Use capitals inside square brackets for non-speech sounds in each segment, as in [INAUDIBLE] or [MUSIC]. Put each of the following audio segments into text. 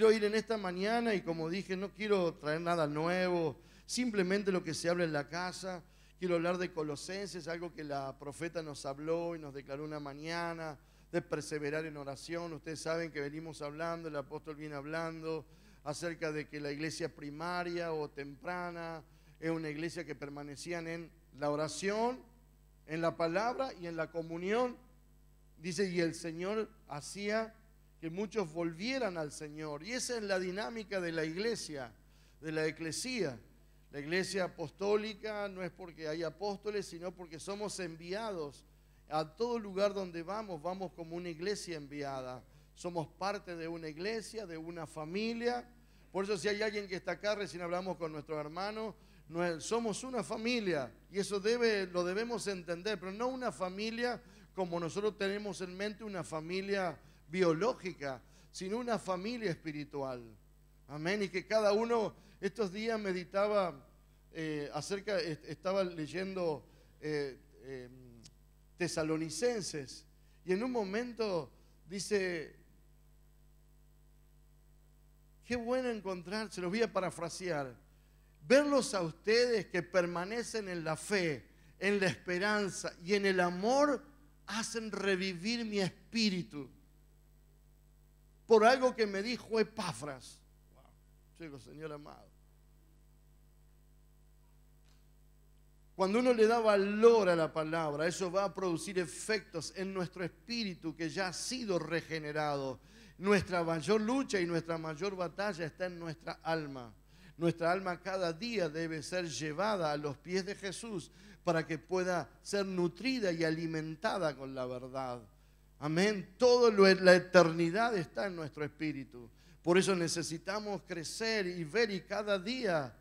Quiero ir en esta mañana y como dije, no quiero traer nada nuevo, simplemente lo que se habla en la casa. Quiero hablar de Colosenses, algo que la profeta nos habló y nos declaró una mañana, de perseverar en oración. Ustedes saben que venimos hablando, el apóstol viene hablando acerca de que la iglesia primaria o temprana es una iglesia que permanecían en la oración, en la palabra y en la comunión. Dice, y el Señor hacía que muchos volvieran al Señor. Y esa es la dinámica de la iglesia, de la eclesía. La iglesia apostólica no es porque hay apóstoles, sino porque somos enviados a todo lugar donde vamos, vamos como una iglesia enviada. Somos parte de una iglesia, de una familia. Por eso si hay alguien que está acá, recién hablamos con nuestros hermanos, no, somos una familia y eso debe, lo debemos entender, pero no una familia como nosotros tenemos en mente una familia biológica, sino una familia espiritual. Amén. Y que cada uno, estos días meditaba eh, acerca, estaba leyendo eh, em, tesalonicenses y en un momento dice, qué bueno encontrar, se los voy a parafrasear, verlos a ustedes que permanecen en la fe, en la esperanza y en el amor, hacen revivir mi espíritu por algo que me dijo Epafras. Señor amado. Cuando uno le da valor a la palabra, eso va a producir efectos en nuestro espíritu que ya ha sido regenerado. Nuestra mayor lucha y nuestra mayor batalla está en nuestra alma. Nuestra alma cada día debe ser llevada a los pies de Jesús para que pueda ser nutrida y alimentada con la verdad. Amén. Toda la eternidad está en nuestro espíritu. Por eso necesitamos crecer y ver y cada día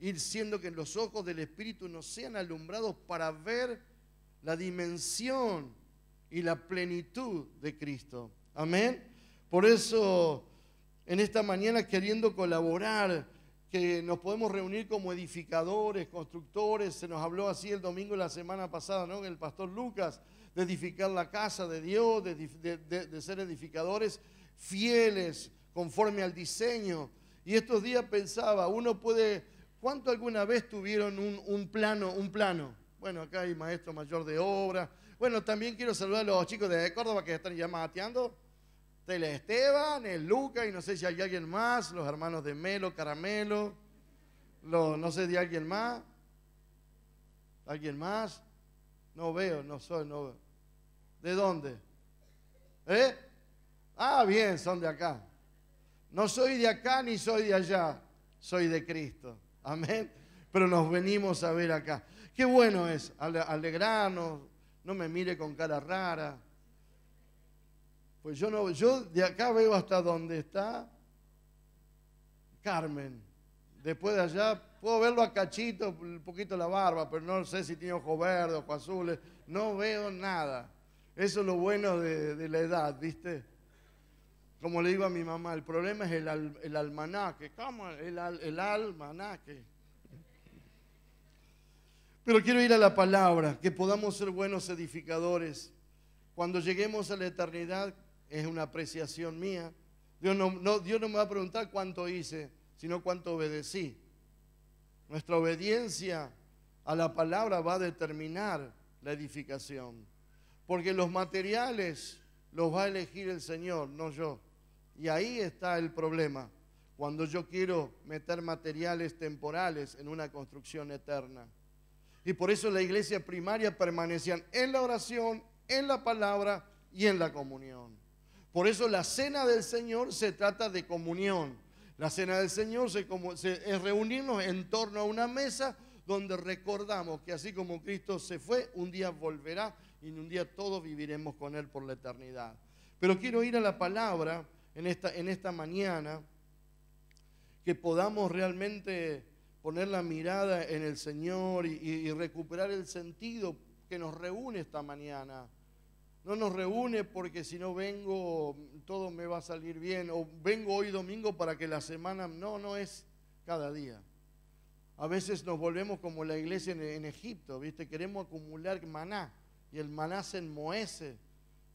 ir siendo que los ojos del espíritu nos sean alumbrados para ver la dimensión y la plenitud de Cristo. Amén. Por eso en esta mañana queriendo colaborar, que nos podemos reunir como edificadores, constructores, se nos habló así el domingo la semana pasada, ¿no? El pastor Lucas de edificar la casa de Dios, de, ser edificadores fieles conforme al diseño. Y estos días pensaba, uno puede, ¿cuánto alguna vez tuvieron un, plano, un plano? Bueno, acá hay maestro mayor de obra. Bueno, también quiero saludar a los chicos de Córdoba que están ya mateando. Tele Esteban, el Luca y no sé si hay alguien más, los hermanos de Melo, Caramelo, no sé de alguien más. ¿Alguien más? No veo, no soy, no veo. ¿De dónde? ¿Eh? Ah, bien, son de acá. No soy de acá ni soy de allá, soy de Cristo. Amén. Pero nos venimos a ver acá. Qué bueno es alegrarnos, no me mire con cara rara. Pues yo no, yo de acá veo hasta donde está Carmen. Después de allá puedo verlo a cachito, un poquito la barba, pero no sé si tiene ojos verdes, o azules. No veo nada. Eso es lo bueno de, la edad, ¿viste? Como le digo a mi mamá, el problema es el, el almanaque. El, almanaque. Pero quiero ir a la palabra, que podamos ser buenos edificadores. Cuando lleguemos a la eternidad, es una apreciación mía. Dios no me va a preguntar cuánto hice, sino cuánto obedecí. Nuestra obediencia a la palabra va a determinar la edificación. Porque los materiales los va a elegir el Señor, no yo. Y ahí está el problema. Cuando yo quiero meter materiales temporales en una construcción eterna. Y por eso la iglesia primaria permanecían en la oración, en la palabra y en la comunión. Por eso la cena del Señor se trata de comunión. La cena del Señor es reunirnos en torno a una mesa donde recordamos que así como Cristo se fue, un día volverá y un día todos viviremos con Él por la eternidad. Pero quiero ir a la palabra en esta, mañana, que podamos realmente poner la mirada en el Señor y, recuperar el sentido que nos reúne esta mañana. No nos reúne porque si no vengo todo me va a salir bien o vengo hoy domingo para que la semana... No, no es cada día. A veces nos volvemos como la iglesia en, Egipto, ¿viste? Queremos acumular maná y el maná en enmohece,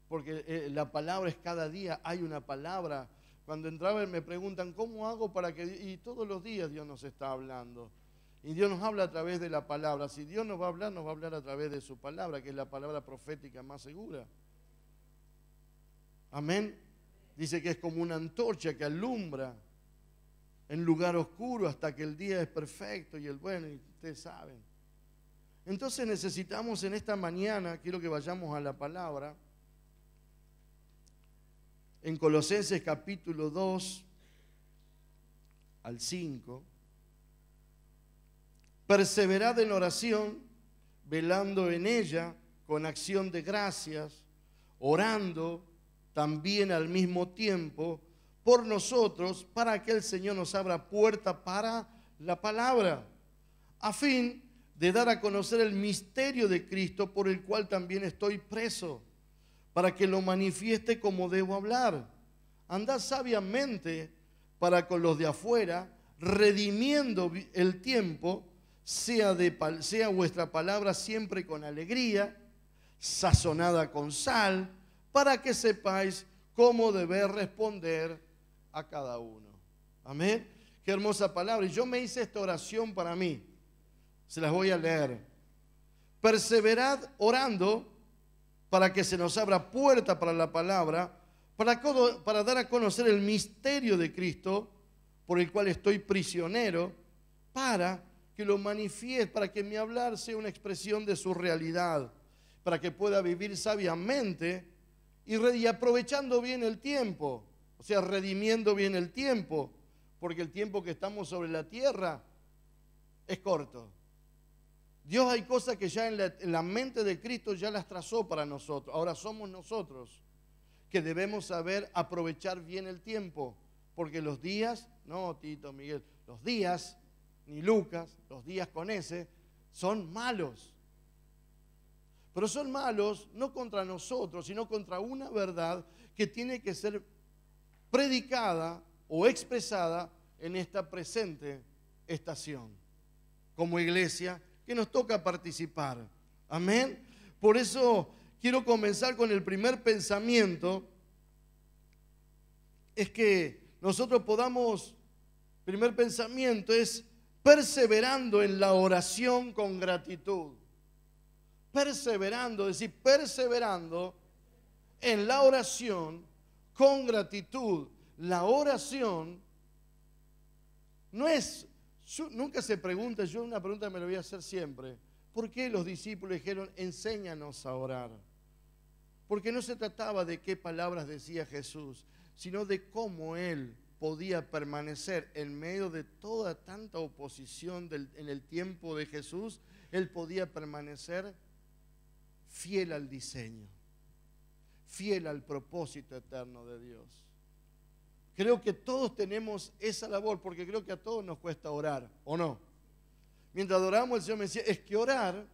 porque eh, la palabra es cada día, hay una palabra. Cuando entraba me preguntan, ¿cómo hago para que...? Y todos los días Dios nos está hablando. Y Dios nos habla a través de la palabra. Si Dios nos va a hablar, nos va a hablar a través de su palabra, que es la palabra profética más segura. Amén. Dice que es como una antorcha que alumbra en lugar oscuro hasta que el día es perfecto y el bueno, y ustedes saben. Entonces necesitamos en esta mañana, quiero que vayamos a la palabra, en Colosenses capítulo 2 al 5, perseverad en oración, velando en ella con acción de gracias, orando también al mismo tiempo por nosotros, para que el Señor nos abra puerta para la palabra, a fin de dar a conocer el misterio de Cristo por el cual también estoy preso, para que lo manifieste como debo hablar. Andad sabiamente para con los de afuera, redimiendo el tiempo, sea, vuestra palabra siempre con alegría, sazonada con sal, para que sepáis cómo deber responder a cada uno. Amén. Qué hermosa palabra. Y yo me hice esta oración para mí. Se las voy a leer. Perseverad orando para que se nos abra puerta para la palabra, para, dar a conocer el misterio de Cristo, por el cual estoy prisionero, para que lo manifieste, para que mi hablar sea una expresión de su realidad, para que pueda vivir sabiamente y, y aprovechando bien el tiempo, o sea, redimiendo bien el tiempo, porque el tiempo que estamos sobre la tierra es corto. Dios hay cosas que ya en la, mente de Cristo ya las trazó para nosotros. Ahora somos nosotros que debemos saber aprovechar bien el tiempo. Porque los días, no Tito, Miguel, los días, ni Lucas, los días con ese, son malos. Pero son malos no contra nosotros, sino contra una verdad que tiene que ser predicada o expresada en esta presente estación, como iglesia nos toca participar. Amén. Por eso quiero comenzar con el primer pensamiento. Es que nosotros podamos, primer pensamiento es perseverando en la oración con gratitud. Perseverando, es decir, perseverando en la oración con gratitud. La oración no es nunca se pregunta, yo una pregunta me la voy a hacer siempre. ¿Por qué los discípulos dijeron, enséñanos a orar? Porque no se trataba de qué palabras decía Jesús, sino de cómo Él podía permanecer en medio de toda tanta oposición en el tiempo de Jesús, Él podía permanecer fiel al diseño, fiel al propósito eterno de Dios. Creo que todos tenemos esa labor, porque creo que a todos nos cuesta orar, ¿o no? Mientras oramos, el Señor me decía, es que orar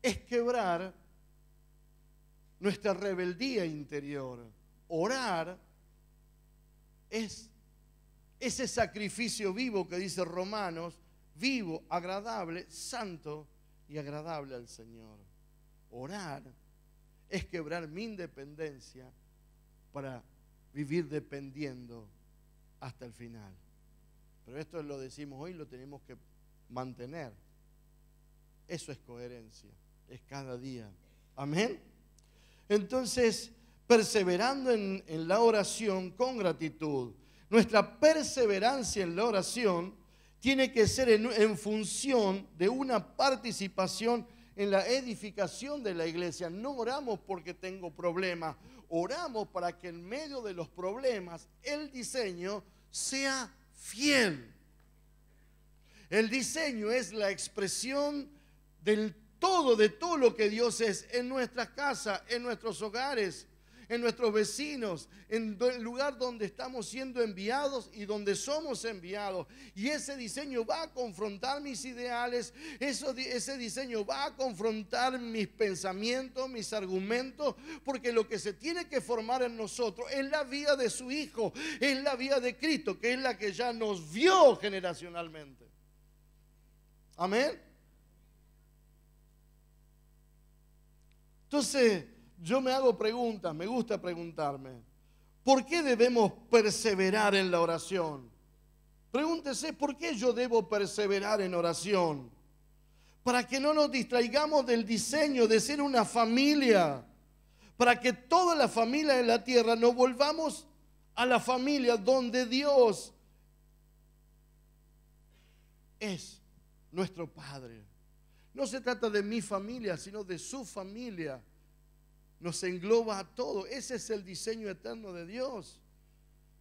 es quebrar nuestra rebeldía interior. Orar es ese sacrificio vivo que dice Romanos, vivo, agradable, santo y agradable al Señor. Orar es quebrar mi independencia para vivir dependiendo hasta el final. Pero esto lo decimos hoy, lo tenemos que mantener. Eso es coherencia, es cada día. Amén. Entonces, perseverando en, la oración con gratitud. Nuestra perseverancia en la oración tiene que ser en, en función de una participación en la edificación de la iglesia. No oramos porque tengo problemas, oramos para que en medio de los problemas el diseño sea fiel. El diseño es la expresión del todo, de todo lo que Dios es en nuestras casas, en nuestros hogares, en nuestros vecinos, en el lugar donde estamos siendo enviados y donde somos enviados. Y ese diseño va a confrontar mis ideales, eso, ese diseño va a confrontar mis pensamientos, mis argumentos, porque lo que se tiene que formar en nosotros es la vida de su Hijo, es la vida de Cristo, que es la que ya nos vio generacionalmente. Amén. Entonces, yo me hago preguntas, me gusta preguntarme, ¿por qué debemos perseverar en la oración? Pregúntese, ¿por qué yo debo perseverar en oración? Para que no nos distraigamos del diseño de ser una familia, para que toda la familia de la tierra nos volvamos a la familia donde Dios es nuestro Padre. No se trata de mi familia, sino de su familia nos engloba a todo. Ese es el diseño eterno de Dios.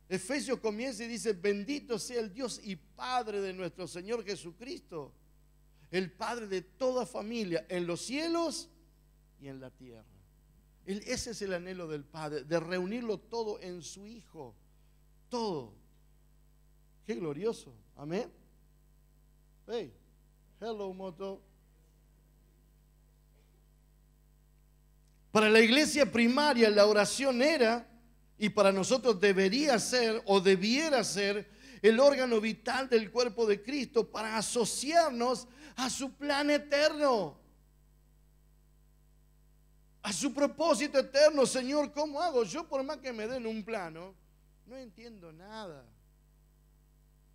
Efesios comienza y dice, bendito sea el Dios y Padre de nuestro Señor Jesucristo, el Padre de toda familia, en los cielos y en la tierra. ese es el anhelo del Padre, de reunirlo todo en su Hijo, todo. Qué glorioso, amén. Hey, hello, moto. Para la iglesia primaria la oración era, y para nosotros debería ser o debiera ser, el órgano vital del cuerpo de Cristo para asociarnos a su plan eterno, a su propósito eterno. Señor, ¿cómo hago? Yo por más que me den un plano, no entiendo nada.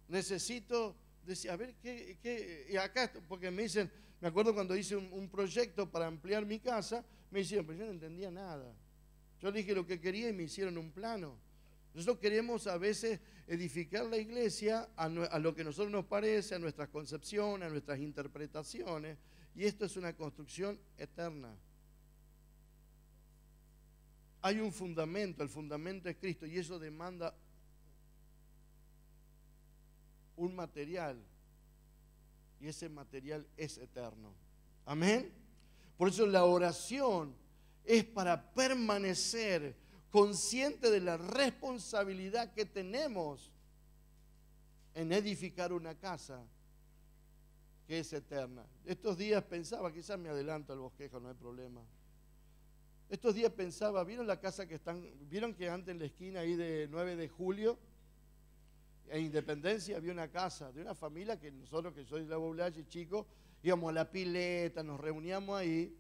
Necesito decir, a ver, ¿qué? Y acá, porque me dicen, me acuerdo cuando hice un proyecto para ampliar mi casa, me hicieron, pero yo no entendía nada. Yo dije lo que quería y me hicieron un plano. Nosotros queremos a veces edificar la iglesia a, lo que a nosotros nos parece, a nuestras concepciones, a nuestras interpretaciones, y esto es una construcción eterna. Hay un fundamento, el fundamento es Cristo, y eso demanda un material, y ese material es eterno. Amén. Por eso la oración es para permanecer consciente de la responsabilidad que tenemos en edificar una casa que es eterna. Estos días pensaba, quizás me adelanto al bosquejo, no hay problema. Estos días pensaba, ¿vieron la casa que están, vieron que antes en la esquina ahí de 9 de julio, en Independencia, había una casa de una familia que nosotros, que soy de la y chico, íbamos a la pileta, nos reuníamos ahí.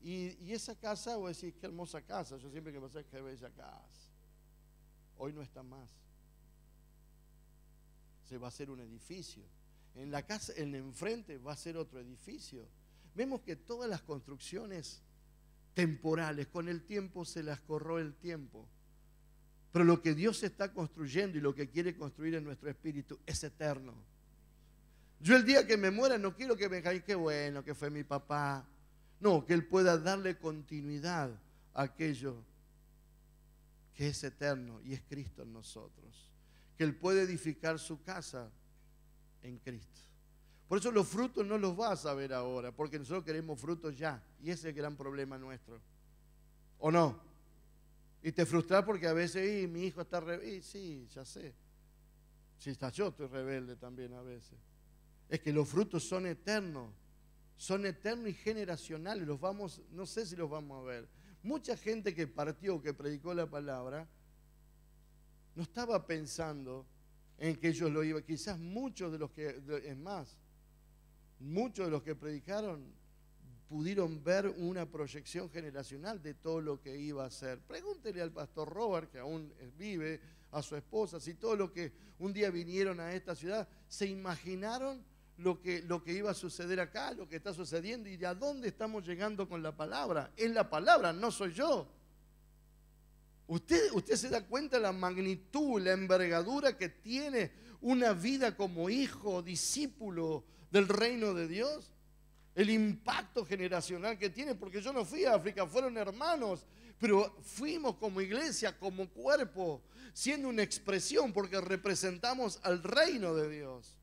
Y, esa casa, vos decís, qué hermosa casa. Yo siempre que pasé, qué bella casa. Hoy no está más. Se va a hacer un edificio. En la casa, en enfrente, va a ser otro edificio. Vemos que todas las construcciones temporales, con el tiempo se las corró el tiempo. Pero lo que Dios está construyendo y lo que quiere construir en nuestro espíritu es eterno. Yo el día que me muera no quiero que me digan, qué bueno que fue mi papá. No, que Él pueda darle continuidad a aquello que es eterno y es Cristo en nosotros. Que Él puede edificar su casa en Cristo. Por eso los frutos no los vas a ver ahora, porque nosotros queremos frutos ya. Y ese es el gran problema nuestro. ¿O no? Y te frustras porque a veces, y, mi hijo está rebelde. Sí, ya sé. Si está yo, estoy rebelde también a veces. Es que los frutos son eternos, son eternos y generacionales, los vamos, no sé si los vamos a ver. Mucha gente que partió, que predicó la palabra, no estaba pensando en que ellos lo iban, quizás muchos de los que, es más, muchos de los que predicaron pudieron ver una proyección generacional de todo lo que iba a ser Pregúntele al pastor Robert, que aún vive, a su esposa, si todo lo que un día vinieron a esta ciudad, se imaginaron lo que, lo que iba a suceder acá, lo que está sucediendo y de a dónde estamos llegando con la palabra. Es la palabra, no soy yo. Usted, usted se da cuenta la magnitud, la envergadura que tiene una vida como hijo, discípulo del reino de Dios. El impacto generacional que tiene, porque yo no fui a África, fueron hermanos, pero fuimos como iglesia, como cuerpo, siendo una expresión, porque representamos al reino de Dios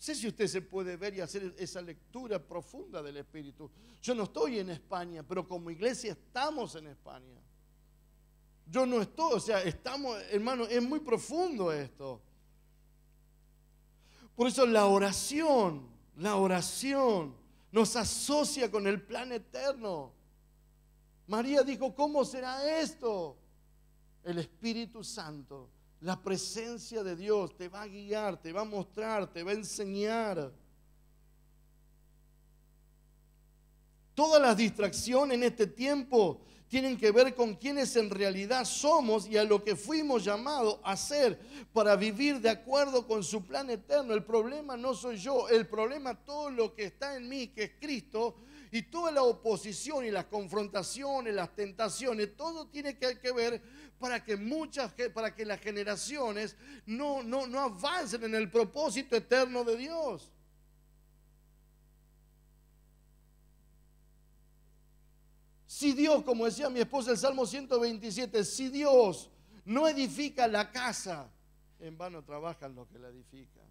sé si usted se puede ver y hacer esa lectura profunda del Espíritu. Yo no estoy en España, pero como iglesia estamos en España. Yo no estoy, o sea, estamos, hermano, es muy profundo esto. Por eso la oración, la oración nos asocia con el plan eterno. María dijo, ¿cómo será esto? El Espíritu Santo la presencia de Dios te va a guiar, te va a mostrar, te va a enseñar. Todas las distracciones en este tiempo tienen que ver con quienes en realidad somos y a lo que fuimos llamados a ser para vivir de acuerdo con su plan eterno. El problema no soy yo, el problema todo lo que está en mí, que es Cristo, y toda la oposición y las confrontaciones, las tentaciones, todo tiene que, ver para que muchas, para que las generaciones no, no, no avancen en el propósito eterno de Dios. Si Dios, como decía mi esposa el Salmo 127, si Dios no edifica la casa, en vano trabajan los que la edifican.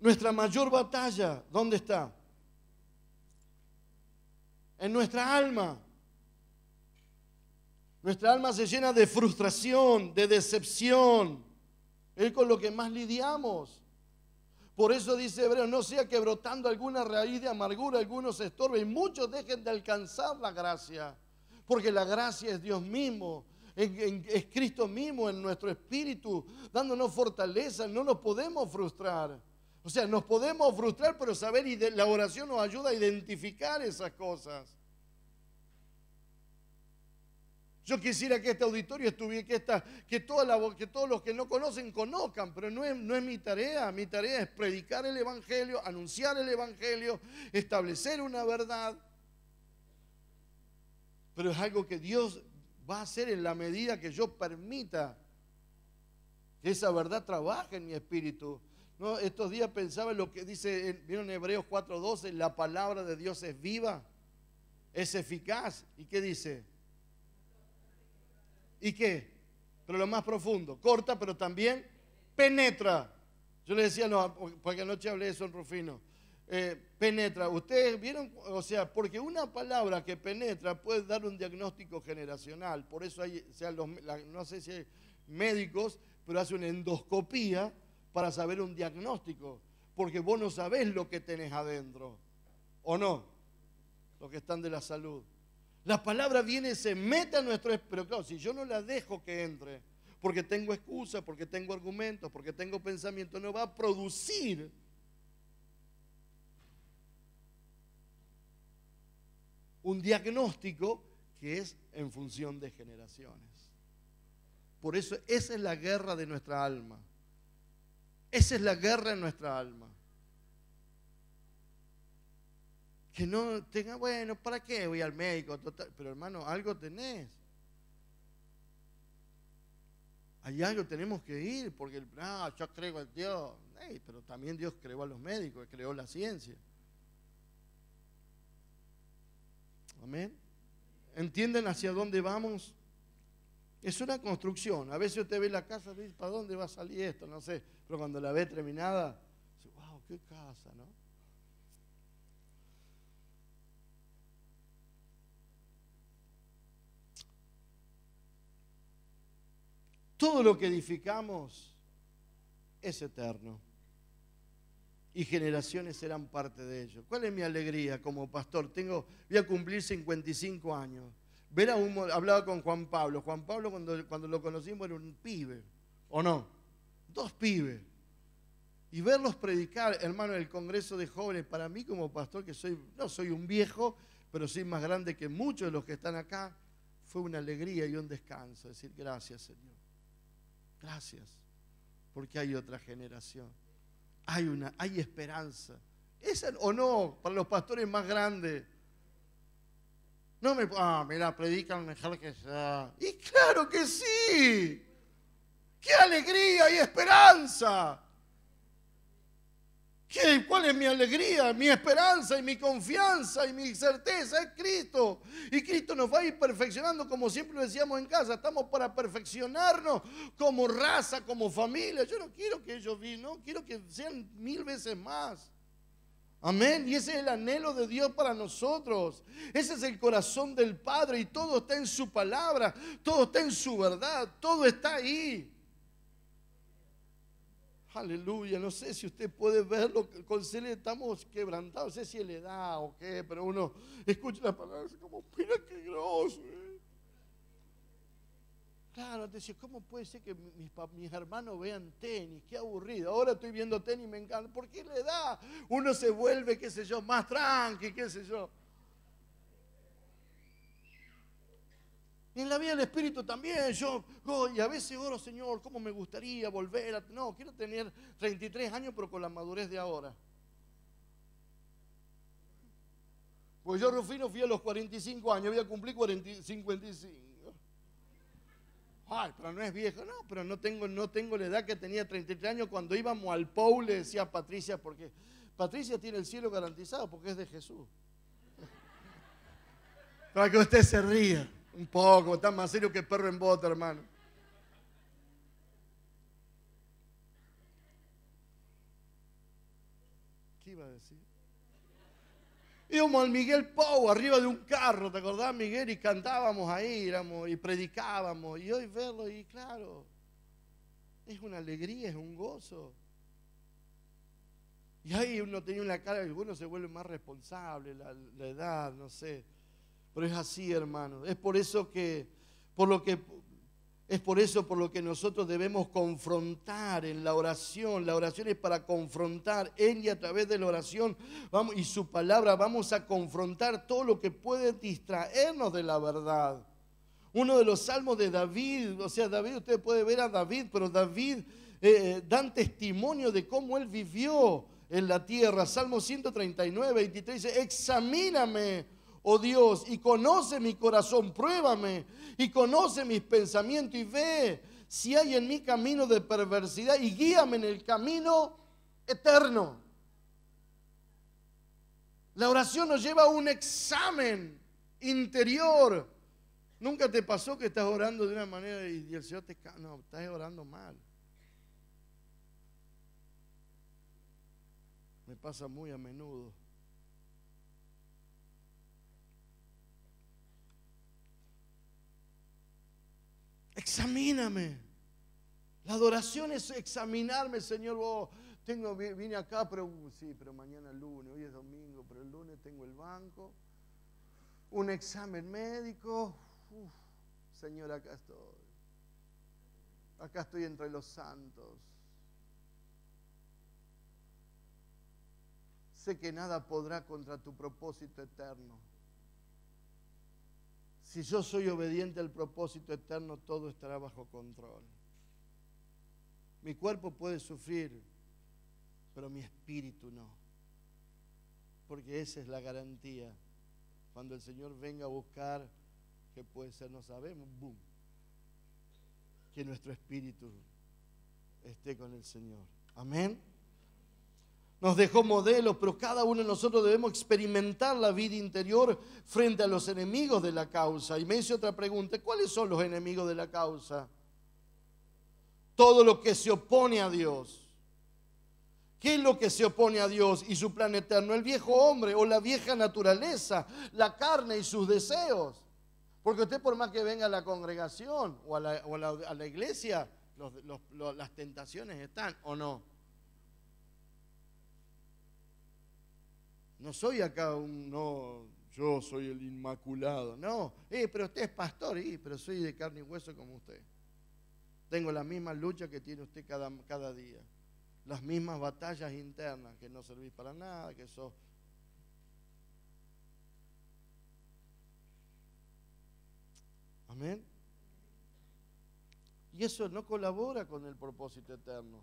Nuestra mayor batalla, ¿dónde está? En nuestra alma. Nuestra alma se llena de frustración, de decepción. Es con lo que más lidiamos. Por eso dice Hebreo, no sea que brotando alguna raíz de amargura algunos se estorben y muchos dejen de alcanzar la gracia. Porque la gracia es Dios mismo, es, Cristo mismo en nuestro espíritu, dándonos fortaleza, no nos podemos frustrar. O sea, nos podemos frustrar, pero saber y la oración nos ayuda a identificar esas cosas. Yo quisiera que este auditorio estuviera, que, esta, que, toda la, que todos los que no conocen conozcan, pero no no es mi tarea. Mi tarea es predicar el Evangelio, anunciar el Evangelio, establecer una verdad. Pero es algo que Dios va a hacer en la medida que yo permita que esa verdad trabaje en mi espíritu. No, estos días pensaba en lo que dice, vieron Hebreos 4:12, la palabra de Dios es viva, es eficaz. ¿Y qué dice? ¿Y qué? Pero lo más profundo, corta, pero también penetra. Yo le decía, no, porque anoche hablé de en Rufino. Eh, penetra. Ustedes vieron, o sea, porque una palabra que penetra puede dar un diagnóstico generacional. Por eso hay, no sé si hay médicos, pero hace una endoscopía para saber un diagnóstico, porque vos no sabés lo que tenés adentro, ¿o no? Los que están de la salud. La palabra viene, y se mete a nuestro pero claro, si yo no la dejo que entre, porque tengo excusas, porque tengo argumentos, porque tengo pensamiento, no va a producir un diagnóstico que es en función de generaciones. Por eso esa es la guerra de nuestra alma. Esa es la guerra en nuestra alma. Que no tenga, bueno, ¿para qué voy al médico? Pero hermano, algo tenés. Hay algo tenemos que ir, porque ah, yo creo en Dios. pero también Dios creó a los médicos, creó la ciencia. Amén. ¿Entienden hacia dónde vamos? Es una construcción. A veces usted ve la casa y dice, ¿para dónde va a salir esto? No sé. Pero cuando la ve terminada, dice, wow, qué casa, ¿no? Todo lo que edificamos es eterno. Y generaciones serán parte de ello. ¿Cuál es mi alegría como pastor? Tengo, voy a cumplir 55 años. Ver a un, hablaba con Juan Pablo. Juan Pablo cuando, cuando lo conocimos era un pibe, ¿o no? dos pibes, y verlos predicar, hermano, en el Congreso de Jóvenes, para mí como pastor, que soy, no soy un viejo, pero soy más grande que muchos de los que están acá, fue una alegría y un descanso. Decir, gracias Señor, gracias, porque hay otra generación, hay, una, hay esperanza. ¿Es o no para los pastores más grandes? No me. Ah, mira, predican mejor que ya. Y claro que sí. ¡Qué alegría y esperanza! ¿Cuál es mi alegría, mi esperanza y mi confianza y mi certeza? Es Cristo. Y Cristo nos va a ir perfeccionando, como siempre decíamos en casa. Estamos para perfeccionarnos como raza, como familia. Yo no quiero que ellos no quiero que sean mil veces más. Amén. Y ese es el anhelo de Dios para nosotros. Ese es el corazón del Padre. Y todo está en su palabra, todo está en su verdad, todo está ahí. Aleluya, no sé si usted puede verlo, con Celia estamos quebrantados, no sé si le da o qué, pero uno escucha las palabras como, mira qué grosso. Eh". Claro, te decía ¿cómo puede ser que mis, hermanos vean tenis? Qué aburrido. Ahora estoy viendo tenis, me encanta. ¿Por qué le da? Uno se vuelve, qué sé yo, más tranqui, qué sé yo. en la vida del Espíritu también. Yo, y a veces oro, Señor, ¿cómo me gustaría volver a.? No, quiero tener 33 años, pero con la madurez de ahora. Pues yo, Rufino, fui a los 45 años, voy a cumplir 55. Ay, pero no es viejo, no, pero no tengo, no tengo la edad que tenía 33 años. Cuando íbamos al Pou, le decía Patricia, porque Patricia tiene el cielo garantizado porque es de Jesús. [LAUGHS] Para que usted se ría. Un poco, está más serio que perro en bota, hermano. ¿Qué iba a decir? Íbamos al Miguel Pau, arriba de un carro, ¿te acordás, Miguel? Y cantábamos ahí, íbamos y predicábamos. Y hoy verlo, y claro, es una alegría, es un gozo. Y ahí uno tenía una cara, y uno se vuelve más responsable, la edad, no sé. Pero es así, hermano. Es por eso que, por lo que, es por eso por lo que nosotros debemos confrontar en la oración. La oración es para confrontar. Él y a través de la oración vamos, y su palabra vamos a confrontar todo lo que puede distraernos de la verdad. Uno de los salmos de David, o sea, David, usted puede ver a David, pero David eh, eh, dan testimonio de cómo él vivió en la tierra. Salmo 139, 23 dice, examíname oh Dios, y conoce mi corazón, pruébame, y conoce mis pensamientos y ve si hay en mi camino de perversidad y guíame en el camino eterno. La oración nos lleva a un examen interior. Nunca te pasó que estás orando de una manera y el Señor te... No, estás orando mal. Me pasa muy a menudo. Examíname. La adoración es examinarme, Señor. Oh, tengo, vine acá, pero uh, sí, pero mañana es lunes, hoy es domingo, pero el lunes tengo el banco, un examen médico. señor, acá estoy. Acá estoy entre los santos. Sé que nada podrá contra tu propósito eterno. Si yo soy obediente al propósito eterno, todo estará bajo control. Mi cuerpo puede sufrir, pero mi espíritu no. Porque esa es la garantía. Cuando el Señor venga a buscar, que puede ser, no sabemos, boom, que nuestro espíritu esté con el Señor. Amén nos dejó modelos, pero cada uno de nosotros debemos experimentar la vida interior frente a los enemigos de la causa. Y me hice otra pregunta, ¿cuáles son los enemigos de la causa? Todo lo que se opone a Dios. ¿Qué es lo que se opone a Dios y su plan eterno? El viejo hombre o la vieja naturaleza, la carne y sus deseos. Porque usted por más que venga a la congregación o a la, iglesia, las tentaciones están o no. No soy acá un, no, yo soy el inmaculado. No, eh, pero usted es pastor, ¿y? Eh, pero soy de carne y hueso como usted. Tengo la misma lucha que tiene usted cada, cada día. Las mismas batallas internas, que no servís para nada, que sos... Amén. Y eso no colabora con el propósito eterno.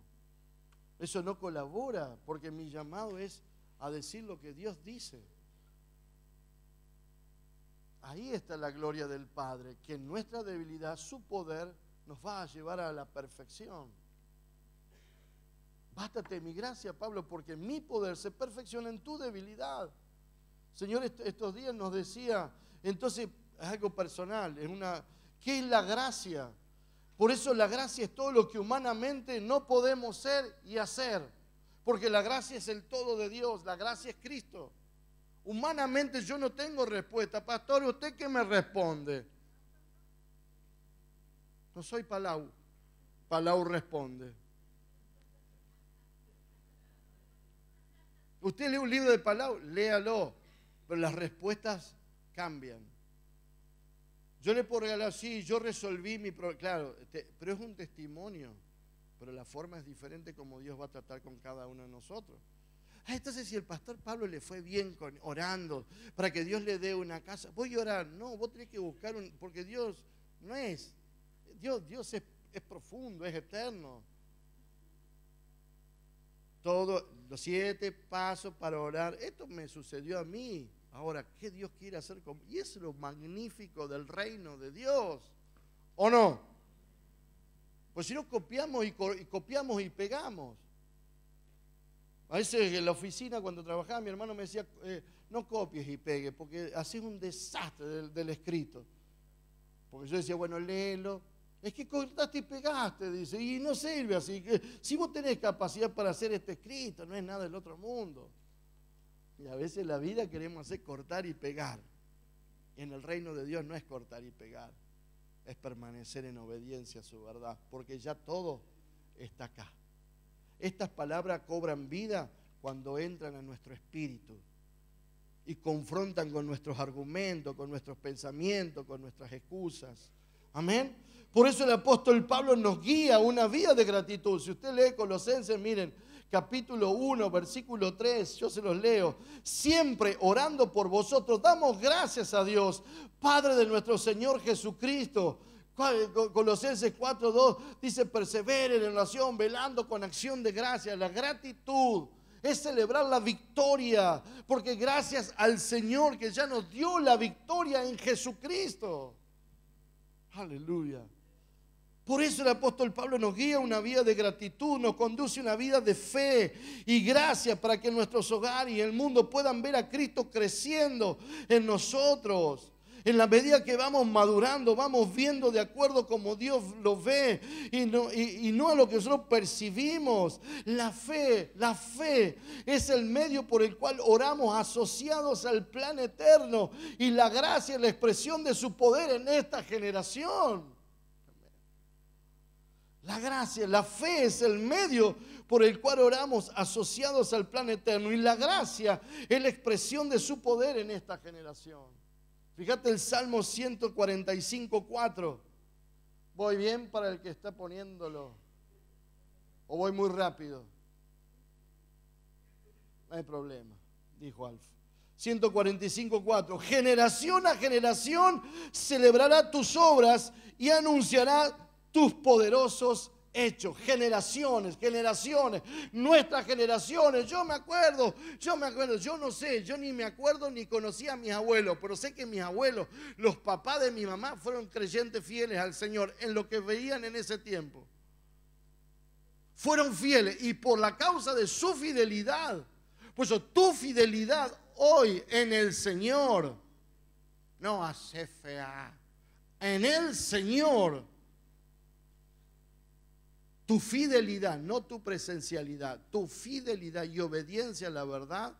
Eso no colabora porque mi llamado es a decir lo que Dios dice. Ahí está la gloria del Padre, que en nuestra debilidad su poder nos va a llevar a la perfección. Bástate mi gracia, Pablo, porque mi poder se perfecciona en tu debilidad. Señor, estos días nos decía, entonces es algo personal, es una, ¿qué es la gracia? Por eso la gracia es todo lo que humanamente no podemos ser y hacer. Porque la gracia es el todo de Dios, la gracia es Cristo. Humanamente yo no tengo respuesta. Pastor, ¿usted qué me responde? No soy Palau. Palau responde. Usted lee un libro de Palau, léalo, pero las respuestas cambian. Yo le puedo regalar, sí, yo resolví mi problema, claro, pero es un testimonio pero la forma es diferente como Dios va a tratar con cada uno de nosotros. Ah, entonces, si el pastor Pablo le fue bien orando para que Dios le dé una casa, voy a orar. No, vos tenés que buscar un. Porque Dios no es. Dios, Dios es, profundo, es eterno. Todos los siete pasos para orar. Esto me sucedió a mí. Ahora, ¿qué Dios quiere hacer conmigo? Y es lo magnífico del reino de Dios. ¿O no? Pues si no copiamos y, copiamos y pegamos. A veces en la oficina cuando trabajaba mi hermano me decía, eh, no copies y pegues, porque es un desastre del, escrito. Porque yo decía, bueno, léelo. Es que cortaste y pegaste, dice, y no sirve así. si vos tenés capacidad para hacer este escrito, no es nada del otro mundo. Y a veces la vida queremos hacer cortar y pegar. En el reino de Dios no es cortar y pegar es permanecer en obediencia a su verdad, porque ya todo está acá. Estas palabras cobran vida cuando entran a nuestro espíritu y confrontan con nuestros argumentos, con nuestros pensamientos, con nuestras excusas. Amén. Por eso el apóstol Pablo nos guía una vía de gratitud. Si usted lee Colosenses, miren, capítulo 1, versículo 3, yo se los leo, siempre orando por vosotros, damos gracias a Dios, Padre de nuestro Señor Jesucristo. Colosenses 4.2 dice, perseveren en la oración, velando con acción de gracia. la gratitud es celebrar la victoria, porque gracias al Señor que ya nos dio la victoria en Jesucristo. Aleluya. Por eso el apóstol Pablo nos guía una vida de gratitud, nos conduce una vida de fe y gracia para que nuestros hogares y el mundo puedan ver a Cristo creciendo en nosotros. En la medida que vamos madurando, vamos viendo de acuerdo como Dios lo ve y no, y no a lo que nosotros percibimos. La fe, la fe es el medio por el cual oramos asociados al plan eterno y la gracia es la expresión de su poder en esta generación. La gracia, la fe es el medio por el cual oramos asociados al plan eterno y la gracia es la expresión de su poder en esta generación. Fíjate el Salmo 145.4 ¿Voy bien para el que está poniéndolo? ¿O voy muy rápido? No hay problema, dijo Alf. 145.4. Generación a generación celebrará tus obras y anunciará tus poderosos hechos, generaciones, generaciones, nuestras generaciones. Yo me acuerdo, yo me acuerdo, yo no sé, yo ni me acuerdo ni conocía a mis abuelos, pero sé que mis abuelos, los papás de mi mamá, fueron creyentes fieles al Señor en lo que veían en ese tiempo. Fueron fieles y por la causa de su fidelidad, pues tu fidelidad hoy en el Señor, no hace CFA, en el Señor tu fidelidad, no tu presencialidad, tu fidelidad y obediencia a la verdad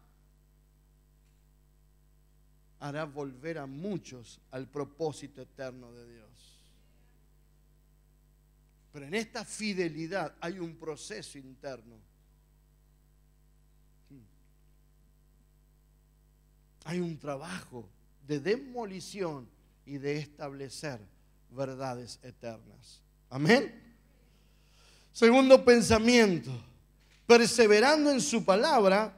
hará volver a muchos al propósito eterno de Dios. Pero en esta fidelidad hay un proceso interno. Hay un trabajo de demolición y de establecer verdades eternas. Amén. Segundo pensamiento, perseverando en su palabra,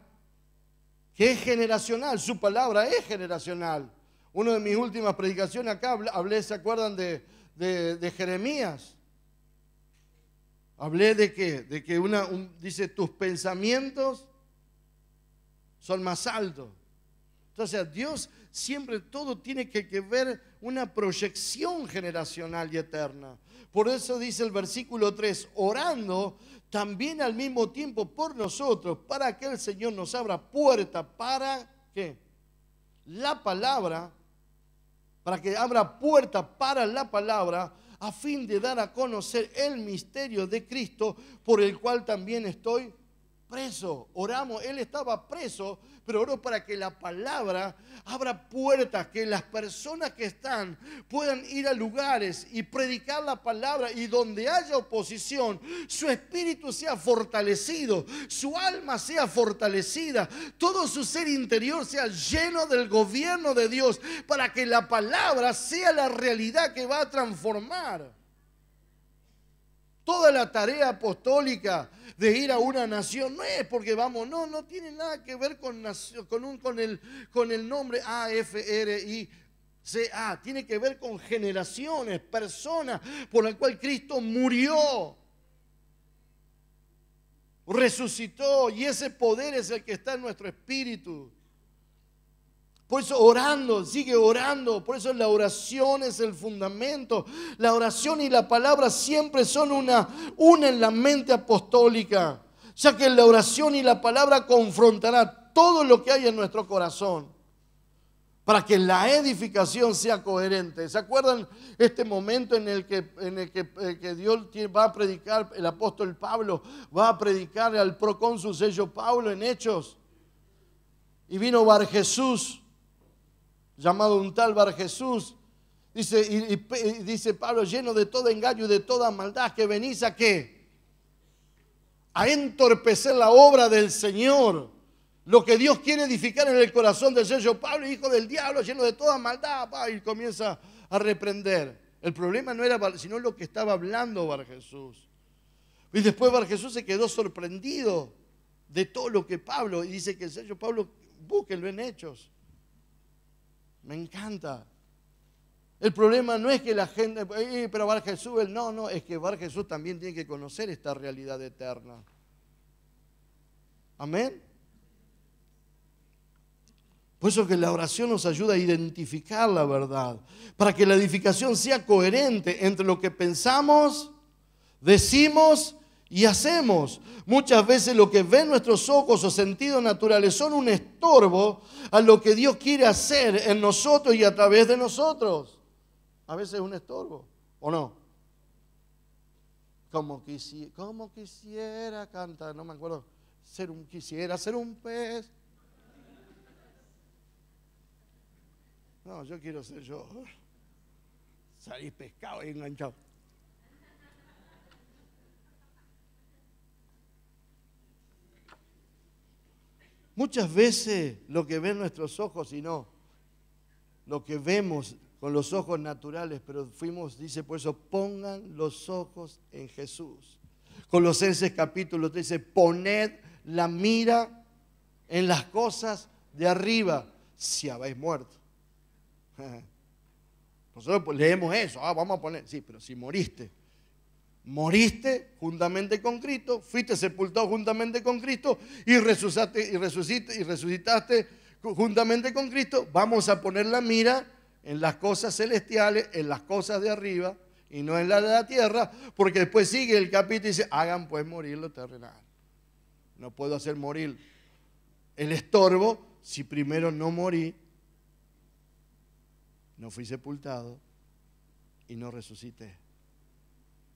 que es generacional, su palabra es generacional. Una de mis últimas predicaciones acá hablé, ¿se acuerdan de, Jeremías? Hablé de que, de que una, dice, tus pensamientos son más altos. Entonces, Dios siempre todo tiene que, que ver una proyección generacional y eterna. Por eso dice el versículo 3, orando también al mismo tiempo por nosotros, para que el Señor nos abra puerta para que La palabra, para que abra puerta para la palabra, a fin de dar a conocer el misterio de Cristo, por el cual también estoy preso, oramos, él estaba preso, pero oro para que la palabra abra puertas, que las personas que están puedan ir a lugares y predicar la palabra y donde haya oposición, su espíritu sea fortalecido, su alma sea fortalecida, todo su ser interior sea lleno del gobierno de Dios, para que la palabra sea la realidad que va a transformar. Toda la tarea apostólica de ir a una nación no es porque vamos, no, no tiene nada que ver con, con, un, con, el, con el nombre A, F, R, I, C, A. Tiene que ver con generaciones, personas por las cuales Cristo murió, resucitó y ese poder es el que está en nuestro espíritu. Por eso orando, sigue orando. Por eso la oración es el fundamento. La oración y la palabra siempre son una, una en la mente apostólica. Ya que la oración y la palabra confrontará todo lo que hay en nuestro corazón. Para que la edificación sea coherente. ¿Se acuerdan este momento en el que, en el que, eh, Dios va a predicar, el apóstol Pablo va a predicar al procónsul sello Pablo en Hechos? Y vino Bar Jesús llamado un tal Bar Jesús. Dice, y, dice Pablo, lleno de todo engaño y de toda maldad, que venís a qué? A entorpecer la obra del Señor. Lo que Dios quiere edificar en el corazón del Sergio Pablo, hijo del diablo, lleno de toda maldad, y comienza a reprender. El problema no era, sino lo que estaba hablando Bar Jesús. Y después Bar Jesús se quedó sorprendido de todo lo que Pablo, y dice que el Señor Pablo, búsquenlo en hechos. Me encanta. El problema no es que la gente, eh, eh pero Bar Jesús, no, no, es que Bar Jesús también tiene que conocer esta realidad eterna. Amén. Por eso que la oración nos ayuda a identificar la verdad, para que la edificación sea coherente entre lo que pensamos, decimos y hacemos. Muchas veces lo que ven nuestros ojos o sentidos naturales son un estorbo a lo que Dios quiere hacer en nosotros y a través de nosotros. A veces es un estorbo, ¿o no? Como, como quisiera cantar, no me acuerdo. Ser un, quisiera ser un pez. No, yo quiero ser yo. Salir pescado y enganchado. Muchas veces lo que ven nuestros ojos y no, lo que vemos con los ojos naturales, pero fuimos, dice por eso, pongan los ojos en Jesús. Colosenses capítulo 3 dice, poned la mira en las cosas de arriba, si habéis muerto. [LAUGHS] Nosotros leemos eso, ah, vamos a poner, sí, pero si moriste, moriste juntamente con Cristo, fuiste sepultado juntamente con Cristo y resucitaste, y resucitaste, juntamente con Cristo, vamos a poner la mira en las cosas celestiales, en las cosas de arriba y no en la de la tierra, porque después sigue el capítulo y dice, hagan pues morir lo terrenal. No puedo hacer morir el estorbo si primero no morí, no fui sepultado y no resucité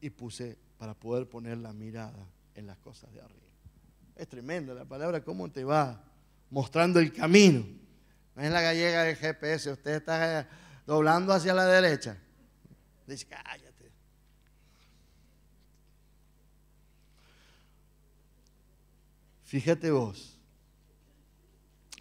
y puse para poder poner la mirada en las cosas de arriba. Es tremenda la palabra, cómo te va mostrando el camino. No es la gallega del GPS, usted está eh, doblando hacia la derecha. Dice, cállate. Fíjate vos.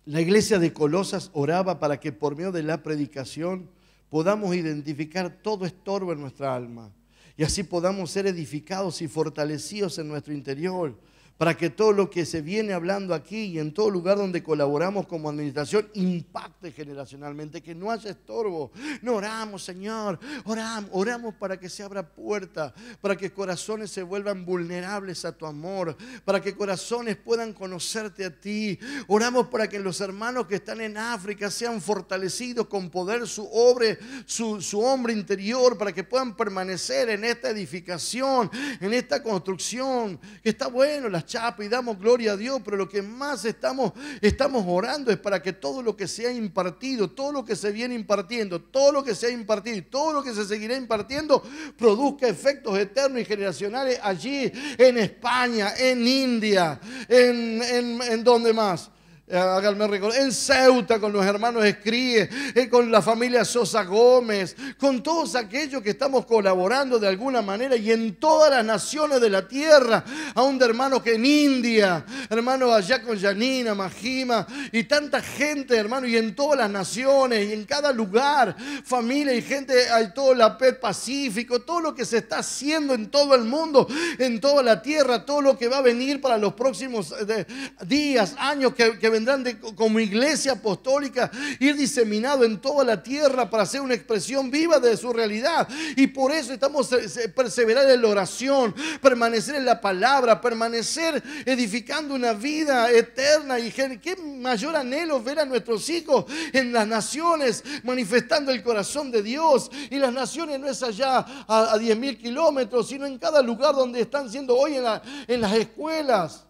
La iglesia de Colosas oraba para que por medio de la predicación podamos identificar todo estorbo en nuestra alma y así podamos ser edificados y fortalecidos en nuestro interior para que todo lo que se viene hablando aquí y en todo lugar donde colaboramos como administración impacte generacionalmente, que no haya estorbo. No oramos, Señor, oramos, oramos para que se abra puerta, para que corazones se vuelvan vulnerables a tu amor, para que corazones puedan conocerte a ti. Oramos para que los hermanos que están en África sean fortalecidos con poder su obra, su, su hombre interior, para que puedan permanecer en esta edificación, en esta construcción, que está bueno las chapa y damos gloria a Dios, pero lo que más estamos, estamos orando es para que todo lo que se ha impartido, todo lo que se viene impartiendo, todo lo que se ha impartido y todo lo que se seguirá impartiendo, produzca efectos eternos y generacionales allí en España, en India, en, en, en donde más eh, Háganme recordar. En Ceuta, con los hermanos Escríes, eh, con la familia Sosa Gómez, con todos aquellos que estamos colaborando de alguna manera y en todas las naciones de la tierra. Aún de hermanos que en India, hermanos allá con Yanina, Majima y tanta gente, hermano, y en todas las naciones y en cada lugar, familia y gente, hay todo la paz e pacífico, todo lo que se está haciendo en todo el mundo, en toda la tierra, todo lo que va a venir para los próximos eh, días, años que, que vendrán como iglesia apostólica, ir diseminado en toda la tierra para ser una expresión viva de su realidad. Y por eso estamos eh, perseverar en la oración, permanecer en la palabra, permanecer edificando una vida eterna. Y qué mayor anhelo ver a nuestros hijos en las naciones, manifestando el corazón de Dios. Y las naciones no es allá a, 10.000 kilómetros, sino en cada lugar donde están siendo hoy en las escuelas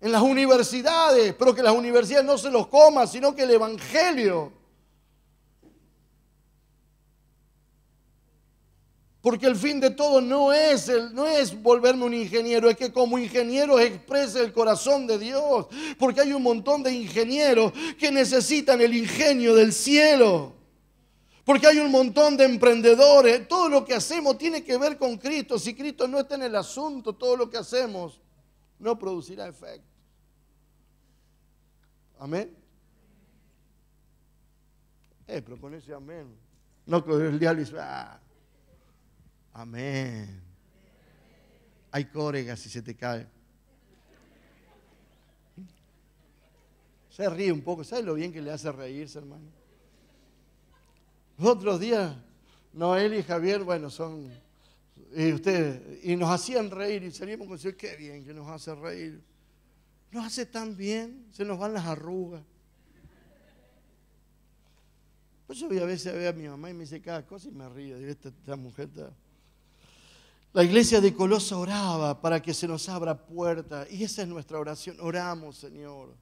en las universidades, pero que las universidades no se los coman, sino que el Evangelio. Porque el fin de todo no es, el, no es volverme un ingeniero, es que como ingeniero exprese el corazón de Dios. Porque hay un montón de ingenieros que necesitan el ingenio del cielo. Porque hay un montón de emprendedores. Todo lo que hacemos tiene que ver con Cristo. Si Cristo no está en el asunto, todo lo que hacemos no producirá efecto. Amén. Eh, pero con ese amén. No, con el diablo dice, ah, amén. Hay córegas si se te cae. Se ríe un poco. ¿Sabes lo bien que le hace reírse, hermano? otros días, Noel y Javier, bueno, son y, y nos hacían reír y salíamos con el qué bien que nos hace reír. Nos hace tan bien, se nos van las arrugas. Pues yo yo a veces veo a mi mamá y me dice cada cosa y me río. esta, mujer La iglesia de Colosa oraba para que se nos abra puerta. Y esa es nuestra oración. Oramos, Señor.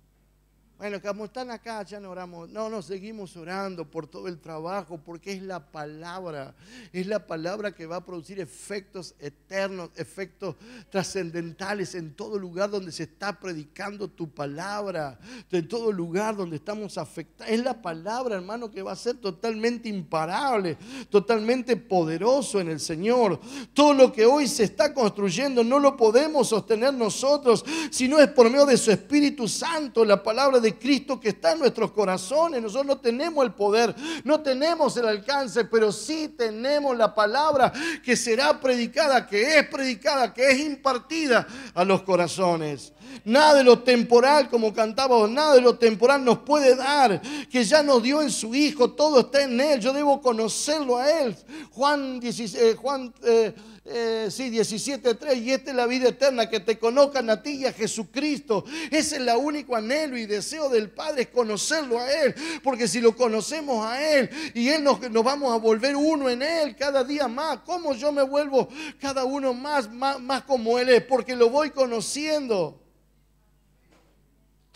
Bueno, como están acá, ya no oramos. No, no, seguimos orando por todo el trabajo, porque es la palabra. Es la palabra que va a producir efectos eternos, efectos trascendentales en todo lugar donde se está predicando tu palabra, en todo lugar donde estamos afectados. Es la palabra, hermano, que va a ser totalmente imparable, totalmente poderoso en el Señor. Todo lo que hoy se está construyendo no lo podemos sostener nosotros, sino es por medio de su Espíritu Santo, la palabra de Cristo que está en nuestros corazones. Nosotros no tenemos el poder, no tenemos el alcance, pero sí tenemos la palabra que será predicada, que es predicada, que es impartida a los corazones. Nada de lo temporal, como cantábamos, nada de lo temporal nos puede dar, que ya nos dio en su Hijo, todo está en Él, yo debo conocerlo a Él. Juan 17.3, eh, eh, eh, y esta es la vida eterna, que te conozcan a ti y a Jesucristo. Ese es el único anhelo y deseo del Padre, es conocerlo a Él, porque si lo conocemos a Él y Él nos, nos vamos a volver uno en Él cada día más, ¿cómo yo me vuelvo cada uno más, más, más como Él es? Porque lo voy conociendo.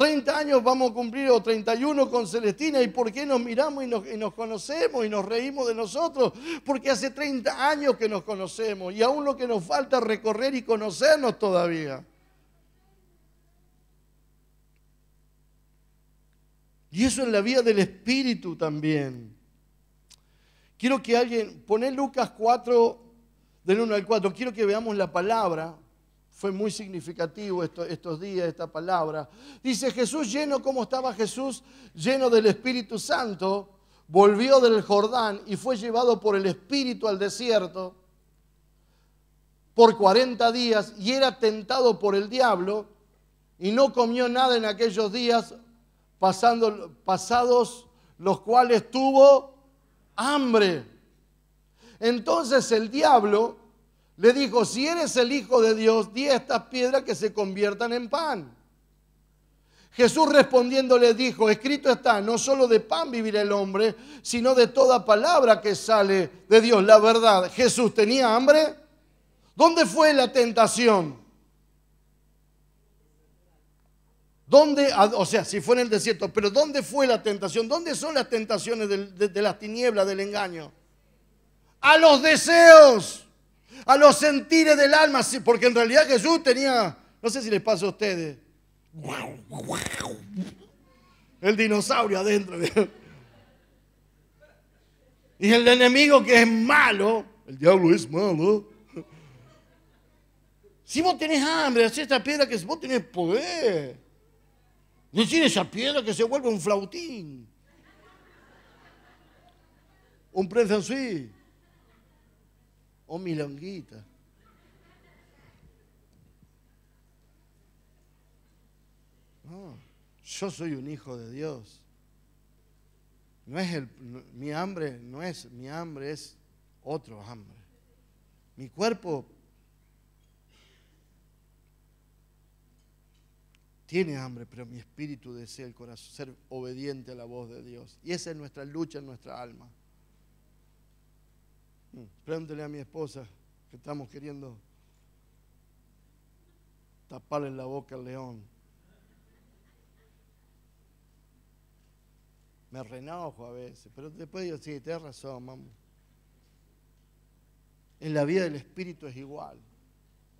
30 años vamos a cumplir o 31 con Celestina y por qué nos miramos y nos, conocemos y nos reímos de nosotros, porque hace 30 años que nos conocemos y aún lo que nos falta es recorrer y conocernos todavía. Y eso en la vida del Espíritu también. Quiero que alguien, poné Lucas 4 del 1 al 4, quiero que veamos la palabra fue muy significativo estos días, esta palabra. Dice Jesús, lleno como estaba Jesús, lleno del Espíritu Santo, volvió del Jordán y fue llevado por el Espíritu al desierto por 40 días y era tentado por el diablo y no comió nada en aquellos días pasando, pasados los cuales tuvo hambre. Entonces el diablo le dijo, si eres el Hijo de Dios, di a estas piedras que se conviertan en pan. Jesús respondiendo le dijo, escrito está, no solo de pan vivirá el hombre, sino de toda palabra que sale de Dios. La verdad, Jesús tenía hambre. ¿Dónde fue la tentación? ¿Dónde, ah, o sea, si fue en el desierto, pero ¿dónde fue la tentación? ¿Dónde son las tentaciones de las tinieblas, del engaño? A los deseos a los sentires del alma, porque en realidad Jesús tenía, no sé si les pasa a ustedes, el dinosaurio adentro. Y el enemigo que es malo, el diablo es malo. Si vos tenés hambre, hacés esta piedra que vos tenés poder. Decir esa piedra que se vuelve un flautín. Un prensa en o mi No, yo soy un hijo de Dios. No es el, mi hambre no es mi hambre, es otro hambre. Mi cuerpo tiene hambre, pero mi espíritu desea el corazón, ser obediente a la voz de Dios. Y esa es nuestra lucha en nuestra alma. Mm. Pregúntele a mi esposa que estamos queriendo taparle la boca al león. Me renojo a veces, pero después digo, sí, tienes razón, mamá. En la vida del espíritu es igual.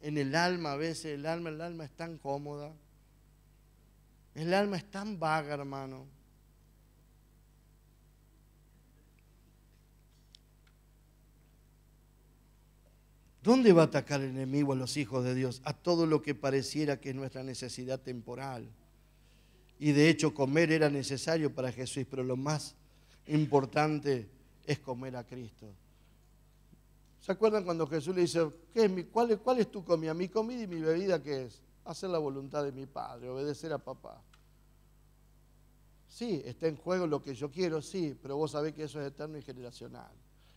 En el alma a veces, el alma, el alma es tan cómoda. El alma es tan vaga, hermano. ¿Dónde va a atacar el enemigo a los hijos de Dios? A todo lo que pareciera que es nuestra necesidad temporal. Y de hecho comer era necesario para Jesús, pero lo más importante es comer a Cristo. ¿Se acuerdan cuando Jesús le dice, mi, cuál, cuál, es tu comida? Mi comida y mi bebida, ¿qué es? Hacer la voluntad de mi Padre, obedecer a papá. Sí, está en juego lo que yo quiero, sí, pero vos sabés que eso es eterno y generacional.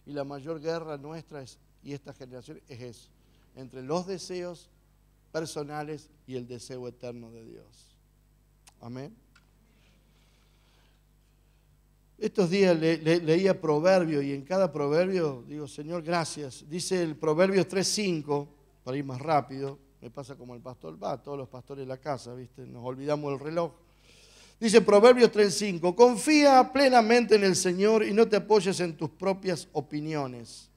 Y la mayor guerra nuestra es y esta generación es eso, entre los deseos personales y el deseo eterno de Dios. Amén. Estos días leía proverbio y en cada proverbio digo, Señor, gracias. Dice el proverbio 3.5, para ir más rápido, me pasa como el pastor va, todos los pastores de la casa, ¿viste? Nos olvidamos el reloj. Dice Proverbios 3:5, confía plenamente en el Señor y no te apoyes en tus propias opiniones.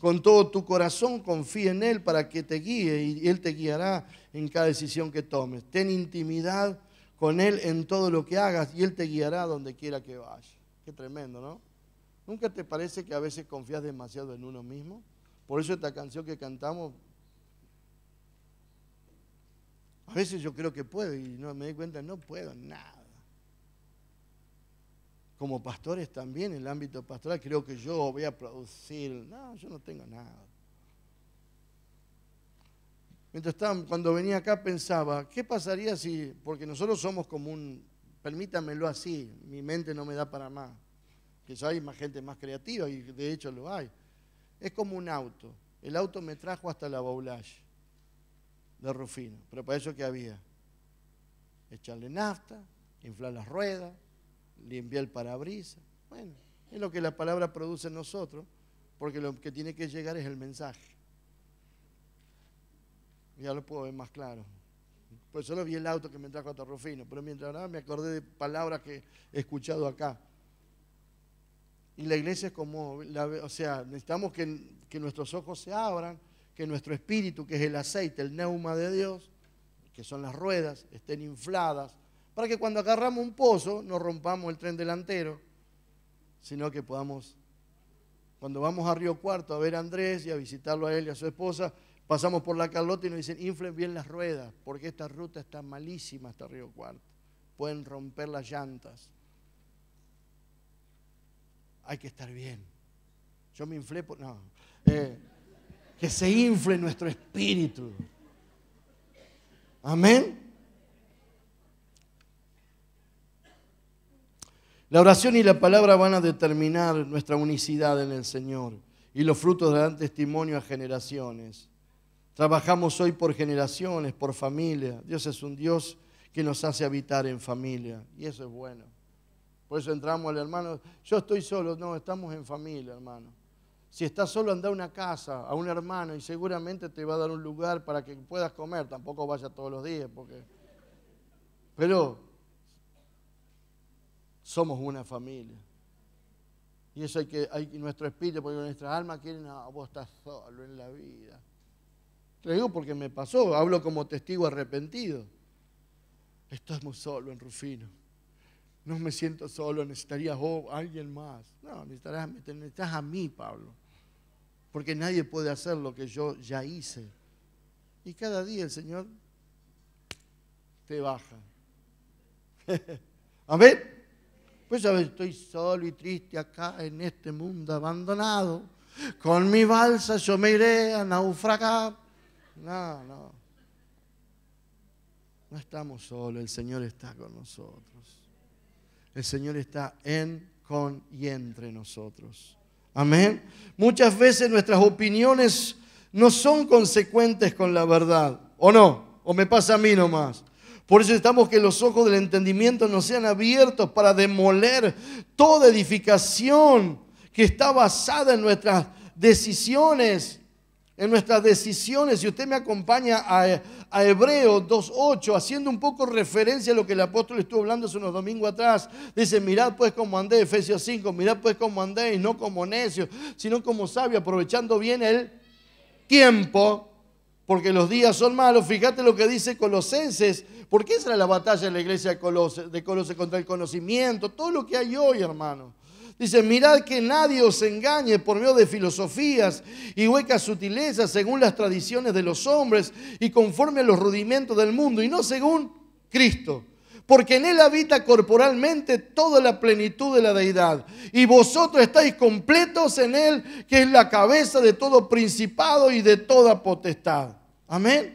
Con todo tu corazón confía en Él para que te guíe y Él te guiará en cada decisión que tomes. Ten intimidad con Él en todo lo que hagas y Él te guiará donde quiera que vayas. Qué tremendo, ¿no? ¿Nunca te parece que a veces confías demasiado en uno mismo? Por eso esta canción que cantamos, a veces yo creo que puedo y no, me di cuenta, no puedo, nada como pastores también, en el ámbito pastoral, creo que yo voy a producir. No, yo no tengo nada. Mientras estaba cuando venía acá pensaba, ¿qué pasaría si, porque nosotros somos como un, permítamelo así, mi mente no me da para más. Quizá hay más gente más creativa y de hecho lo hay. Es como un auto. El auto me trajo hasta la Baulage de Rufino, pero para eso ¿qué había. Echarle nafta, inflar las ruedas, limpiar el parabrisas. Bueno, es lo que la palabra produce en nosotros, porque lo que tiene que llegar es el mensaje. Ya lo puedo ver más claro. Pues solo vi el auto que me trajo a Torrofino, pero mientras nada me acordé de palabras que he escuchado acá. Y la iglesia es como, o sea, necesitamos que, que nuestros ojos se abran, que nuestro espíritu, que es el aceite, el neuma de Dios, que son las ruedas, estén infladas para que cuando agarramos un pozo no rompamos el tren delantero, sino que podamos, cuando vamos a Río Cuarto a ver a Andrés y a visitarlo a él y a su esposa, pasamos por la Carlota y nos dicen, inflen bien las ruedas, porque esta ruta está malísima hasta Río Cuarto, pueden romper las llantas. Hay que estar bien. Yo me inflé por... No. Eh, que se infle nuestro espíritu. Amén. La oración y la palabra van a determinar nuestra unicidad en el Señor y los frutos darán testimonio a generaciones. Trabajamos hoy por generaciones, por familia. Dios es un Dios que nos hace habitar en familia y eso es bueno. Por eso entramos al hermano, yo estoy solo, no, estamos en familia, hermano. Si estás solo, anda a una casa, a un hermano y seguramente te va a dar un lugar para que puedas comer. Tampoco vaya todos los días, porque... Pero somos una familia. Y eso hay que, hay, nuestro espíritu, porque nuestra alma quiere a vos estás solo en la vida. Te digo porque me pasó, hablo como testigo arrepentido. Estamos solo en Rufino. No me siento solo, necesitaría a alguien más. No, necesitarás, necesitas a mí, Pablo. Porque nadie puede hacer lo que yo ya hice. Y cada día el Señor te baja. [LAUGHS] Amén. Pues ver, estoy solo y triste acá en este mundo abandonado. Con mi balsa yo me iré a naufragar. No, no. No estamos solos, el Señor está con nosotros. El Señor está en, con y entre nosotros. Amén. Muchas veces nuestras opiniones no son consecuentes con la verdad. ¿O no? ¿O me pasa a mí nomás? Por eso estamos que los ojos del entendimiento nos sean abiertos para demoler toda edificación que está basada en nuestras decisiones. En nuestras decisiones, si usted me acompaña a, Hebreo 2.8, haciendo un poco referencia a lo que el apóstol estuvo hablando hace unos domingos atrás, dice, mirad pues como andé, Efesios 5, mirad pues como y no como necio, sino como sabio, aprovechando bien el tiempo porque los días son malos. Fíjate lo que dice Colosenses, porque esa era la batalla de la iglesia de Colosenses contra el conocimiento, todo lo que hay hoy, hermano. Dice, mirad que nadie os engañe por medio de filosofías y huecas sutilezas según las tradiciones de los hombres y conforme a los rudimentos del mundo y no según Cristo. Porque en Él habita corporalmente toda la plenitud de la deidad. Y vosotros estáis completos en Él, que es la cabeza de todo principado y de toda potestad. Amén.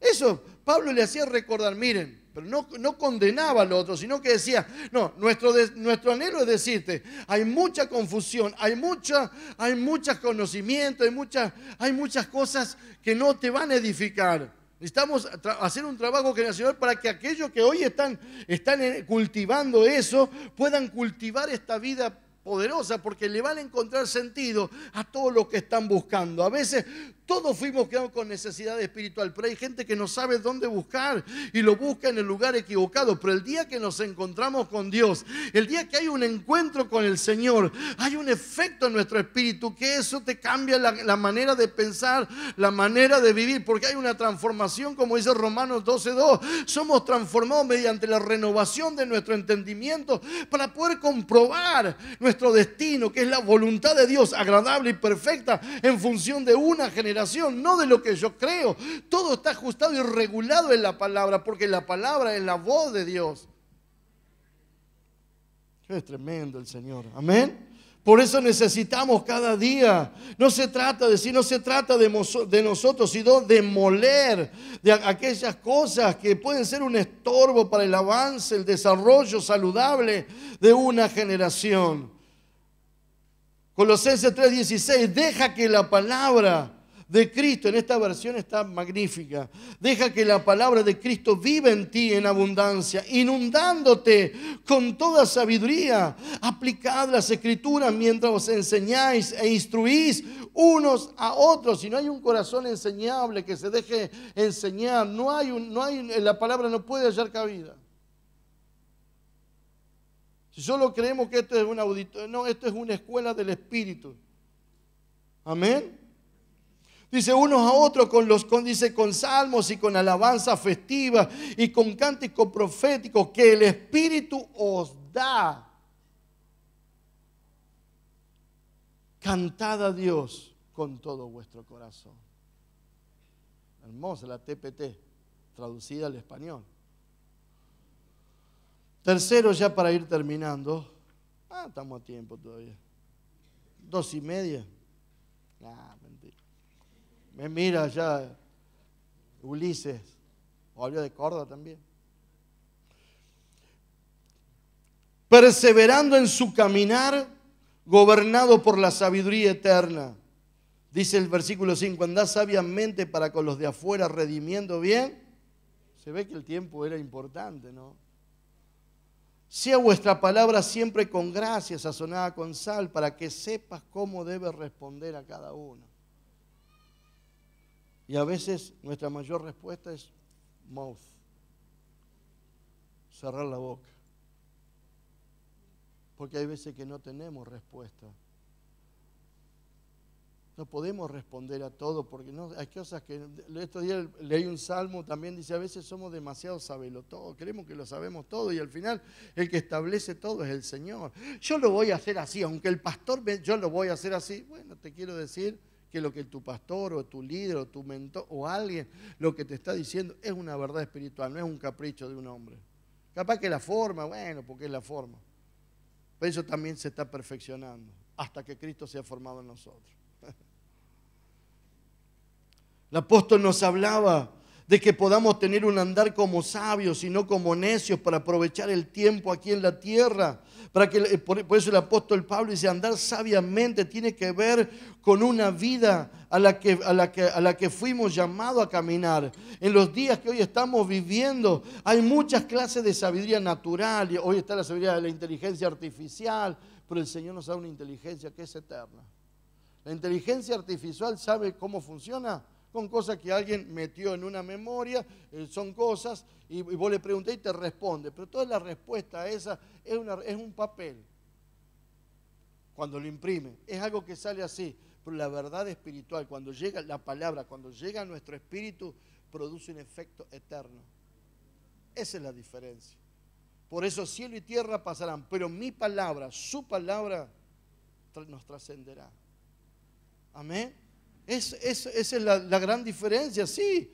Eso Pablo le hacía recordar, miren, pero no, no, condenaba al otro, sino que decía, no, nuestro, nuestro anhelo es decirte, hay mucha confusión, hay mucha, hay muchos conocimientos, hay muchas, hay muchas cosas que no te van a edificar. Necesitamos hacer un trabajo generacional para que aquellos que hoy están, están cultivando eso puedan cultivar esta vida poderosa porque le van a encontrar sentido a todo lo que están buscando. A veces todos fuimos creados con necesidad espiritual, pero hay gente que no sabe dónde buscar y lo busca en el lugar equivocado. Pero el día que nos encontramos con Dios, el día que hay un encuentro con el Señor, hay un efecto en nuestro espíritu que eso te cambia la, la manera de pensar, la manera de vivir, porque hay una transformación, como dice Romanos 12.2. Somos transformados mediante la renovación de nuestro entendimiento para poder comprobar nuestro destino, que es la voluntad de Dios agradable y perfecta en función de una generación no de lo que yo creo. Todo está ajustado y regulado en la palabra, porque la palabra es la voz de Dios. Es tremendo el Señor. Amén. Por eso necesitamos cada día. No se trata de si no se trata de, de, nosotros, sino de moler de aquellas cosas que pueden ser un estorbo para el avance, el desarrollo saludable de una generación. Colosenses 3:16, deja que la palabra de Cristo en esta versión está magnífica. Deja que la palabra de Cristo viva en ti en abundancia, inundándote con toda sabiduría. Aplicad las escrituras mientras os enseñáis e instruís unos a otros. Si no hay un corazón enseñable que se deje enseñar, no hay un, no hay, la palabra no puede hallar cabida. Si solo creemos que esto es un no, esto es una escuela del Espíritu. Amén. Dice unos a otros con los dice con salmos y con alabanza festiva y con cántico profético que el Espíritu os da. Cantad a Dios con todo vuestro corazón. Hermosa la TPT, traducida al español. Tercero, ya para ir terminando. Ah, estamos a tiempo todavía. Dos y media. Ah, mentira. Me mira ya Ulises, había de Córdoba también. Perseverando en su caminar, gobernado por la sabiduría eterna. Dice el versículo 5, andá sabiamente para con los de afuera, redimiendo bien. Se ve que el tiempo era importante, ¿no? Sea vuestra palabra siempre con gracia, sazonada con sal, para que sepas cómo debe responder a cada uno. Y a veces nuestra mayor respuesta es mouth, cerrar la boca. Porque hay veces que no tenemos respuesta. No podemos responder a todo porque no, hay cosas que... Estos días leí un salmo, también dice, a veces somos demasiado sabelo todo, creemos que lo sabemos todo y al final el que establece todo es el Señor. Yo lo voy a hacer así, aunque el pastor yo lo voy a hacer así. Bueno, te quiero decir que lo que tu pastor o tu líder o tu mentor o alguien lo que te está diciendo es una verdad espiritual, no es un capricho de un hombre. Capaz que la forma, bueno, porque es la forma. Pero eso también se está perfeccionando hasta que Cristo sea formado en nosotros. [LAUGHS] El apóstol nos hablaba de que podamos tener un andar como sabios y no como necios para aprovechar el tiempo aquí en la tierra. Para que, eh, por, eso el apóstol Pablo dice, andar sabiamente tiene que ver con una vida a la, que, la a la que fuimos llamados a caminar. En los días que hoy estamos viviendo hay muchas clases de sabiduría natural. Hoy está la sabiduría de la inteligencia artificial, pero el Señor nos da una inteligencia que es eterna. La inteligencia artificial sabe cómo funciona, con cosas que alguien metió en una memoria, eh, son cosas, y, vos le preguntás y te responde. Pero toda la respuesta a esa es, es un papel. Cuando lo imprime, es algo que sale así. Pero la verdad espiritual, cuando llega la palabra, cuando llega a nuestro espíritu, produce un efecto eterno. Esa es la diferencia. Por eso cielo y tierra pasarán, pero mi palabra, su palabra, nos trascenderá. Amén. Es, es, esa es la gran diferencia, sí.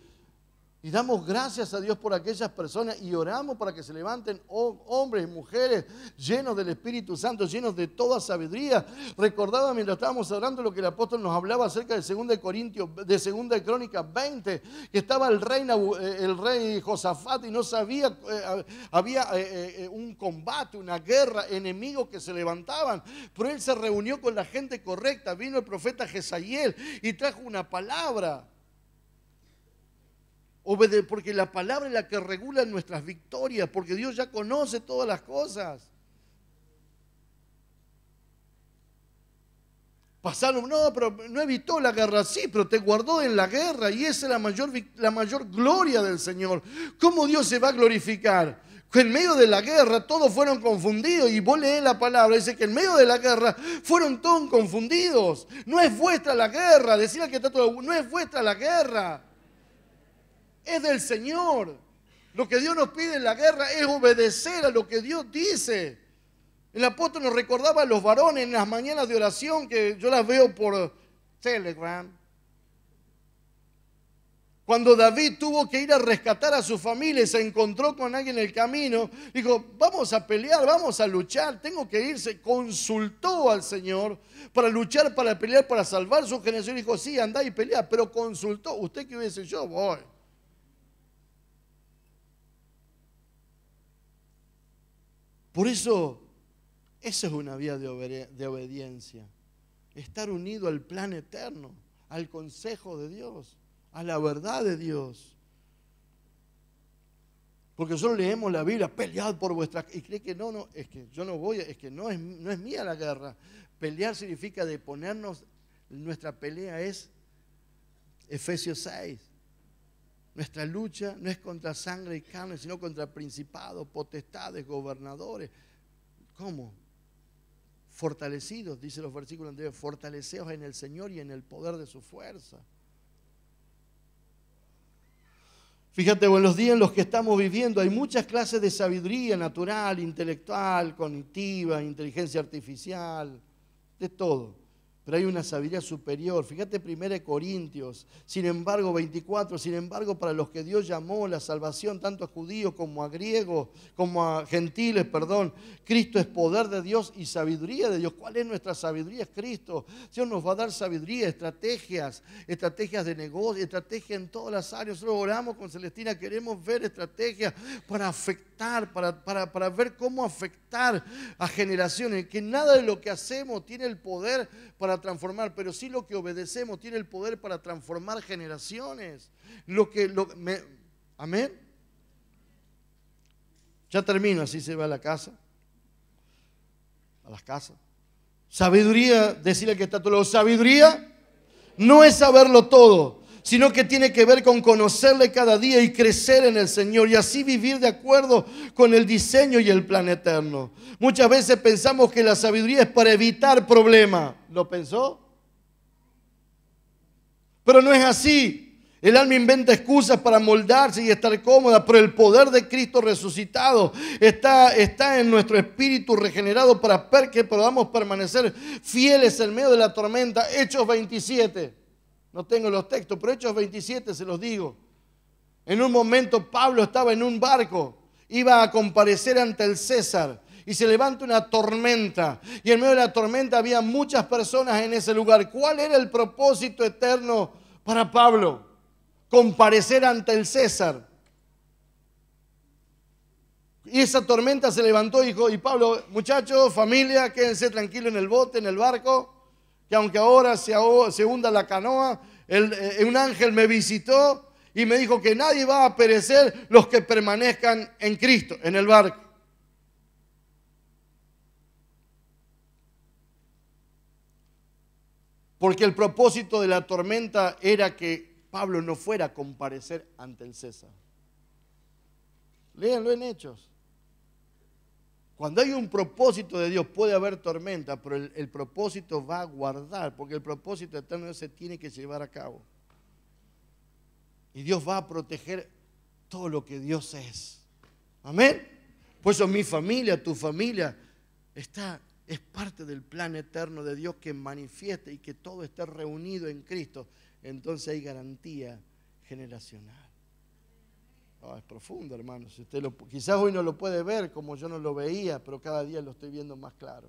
Y damos gracias a Dios por aquellas personas y oramos para que se levanten hombres y mujeres llenos del Espíritu Santo, llenos de toda sabiduría. Recordaba mientras estábamos hablando lo que el apóstol nos hablaba acerca de 2 Corintios, de 2 Crónicas 20, que estaba el rey, eh, el rey Josafat y no sabía, eh, había eh, un combate, una guerra, enemigos que se levantaban, pero él se reunió con la gente correcta, vino el profeta Jezayel y trajo una palabra porque la palabra es la que regula nuestras victorias, porque Dios ya conoce todas las cosas. Pasaron, no, pero no evitó la guerra, sí, pero te guardó en la guerra y esa es la mayor, la mayor gloria del Señor. ¿Cómo Dios se va a glorificar? en medio de la guerra todos fueron confundidos y vos lees la palabra, dice que en medio de la guerra fueron todos confundidos. No es vuestra la guerra, decía que está todo, no es vuestra la guerra es del Señor. Lo que Dios nos pide en la guerra es obedecer a lo que Dios dice. El apóstol nos recordaba a los varones en las mañanas de oración que yo las veo por Telegram. Cuando David tuvo que ir a rescatar a su familia y se encontró con alguien en el camino, dijo, vamos a pelear, vamos a luchar, tengo que irse. Consultó al Señor para luchar, para pelear, para salvar su generación. Dijo, sí, andá y pelea, pero consultó. ¿Usted qué hubiese? Yo voy. Por eso, esa es una vía de, obediencia. Estar unido al plan eterno, al consejo de Dios, a la verdad de Dios. Porque nosotros leemos la Biblia, pelead por vuestra... Y cree que no, no, es que yo no voy, es que no es, no es mía la guerra. Pelear significa de ponernos, nuestra pelea es Efesios 6. Nuestra lucha no es contra sangre y carne, sino contra principados, potestades, gobernadores. ¿Cómo? Fortalecidos, dice los versículos anteriores, fortaleceos en el Señor y en el poder de su fuerza. Fíjate, en los días en los que estamos viviendo hay muchas clases de sabiduría natural, intelectual, cognitiva, inteligencia artificial, de todo pero hay una sabiduría superior. Fíjate 1 Corintios, sin embargo 24, sin embargo para los que Dios llamó la salvación, tanto a judíos como a griegos, como a gentiles, perdón, Cristo es poder de Dios y sabiduría de Dios. ¿Cuál es nuestra sabiduría? Es Cristo. Dios nos va a dar sabiduría, estrategias, estrategias de negocio, estrategias en todas las áreas. Nosotros oramos con Celestina, queremos ver estrategias para afectar, para, para, para ver cómo afectar a generaciones, que nada de lo que hacemos tiene el poder para transformar, pero sí lo que obedecemos tiene el poder para transformar generaciones. Lo que, lo, me, Amén. Ya termino, así se va a la casa. A las casas. Sabiduría, decirle que está todo. Sabiduría no es saberlo todo, sino que tiene que ver con conocerle cada día y crecer en el Señor y así vivir de acuerdo con el diseño y el plan eterno. Muchas veces pensamos que la sabiduría es para evitar problemas. ¿Lo pensó? Pero no es así. El alma inventa excusas para moldarse y estar cómoda, pero el poder de Cristo resucitado está, está en nuestro espíritu regenerado para que podamos permanecer fieles en medio de la tormenta. Hechos 27. No tengo los textos, pero Hechos 27 se los digo. En un momento Pablo estaba en un barco, iba a comparecer ante el César y se levanta una tormenta. Y en medio de la tormenta había muchas personas en ese lugar. ¿Cuál era el propósito eterno para Pablo? Comparecer ante el César. Y esa tormenta se levantó y dijo, y Pablo, muchachos, familia, quédense tranquilos en el bote, en el barco que aunque ahora se, hunda la canoa, eh, un ángel me visitó y me dijo que nadie va a perecer los que permanezcan en Cristo, en el barco. Porque el propósito de la tormenta era que Pablo no fuera a comparecer ante el César. Léanlo en Hechos. Cuando hay un propósito de Dios puede haber tormenta, pero el, propósito va a guardar, porque el propósito eterno se tiene que llevar a cabo. Y Dios va a proteger todo lo que Dios es. Amén. Por eso mi familia, tu familia, está, es parte del plan eterno de Dios que manifiesta y que todo esté reunido en Cristo. Entonces hay garantía generacional. Ah, es profundo, hermano. quizás hoy no lo puede ver como yo no lo veía, pero cada día lo estoy viendo más claro.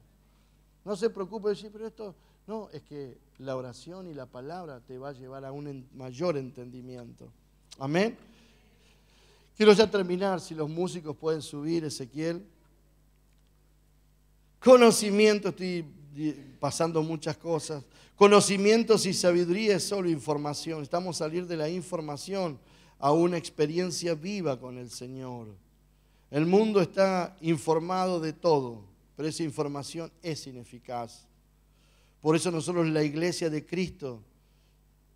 No se preocupe decir, pero esto no, es que la oración y la palabra te va a llevar a un mayor entendimiento. Amén. Quiero ya terminar, si los músicos pueden subir, Ezequiel. Conocimiento, estoy pasando muchas cosas. Conocimientos y sabiduría es solo información. Estamos a salir de la información a una experiencia viva con el Señor. El mundo está informado de todo, pero esa información es ineficaz. Por eso nosotros la iglesia de Cristo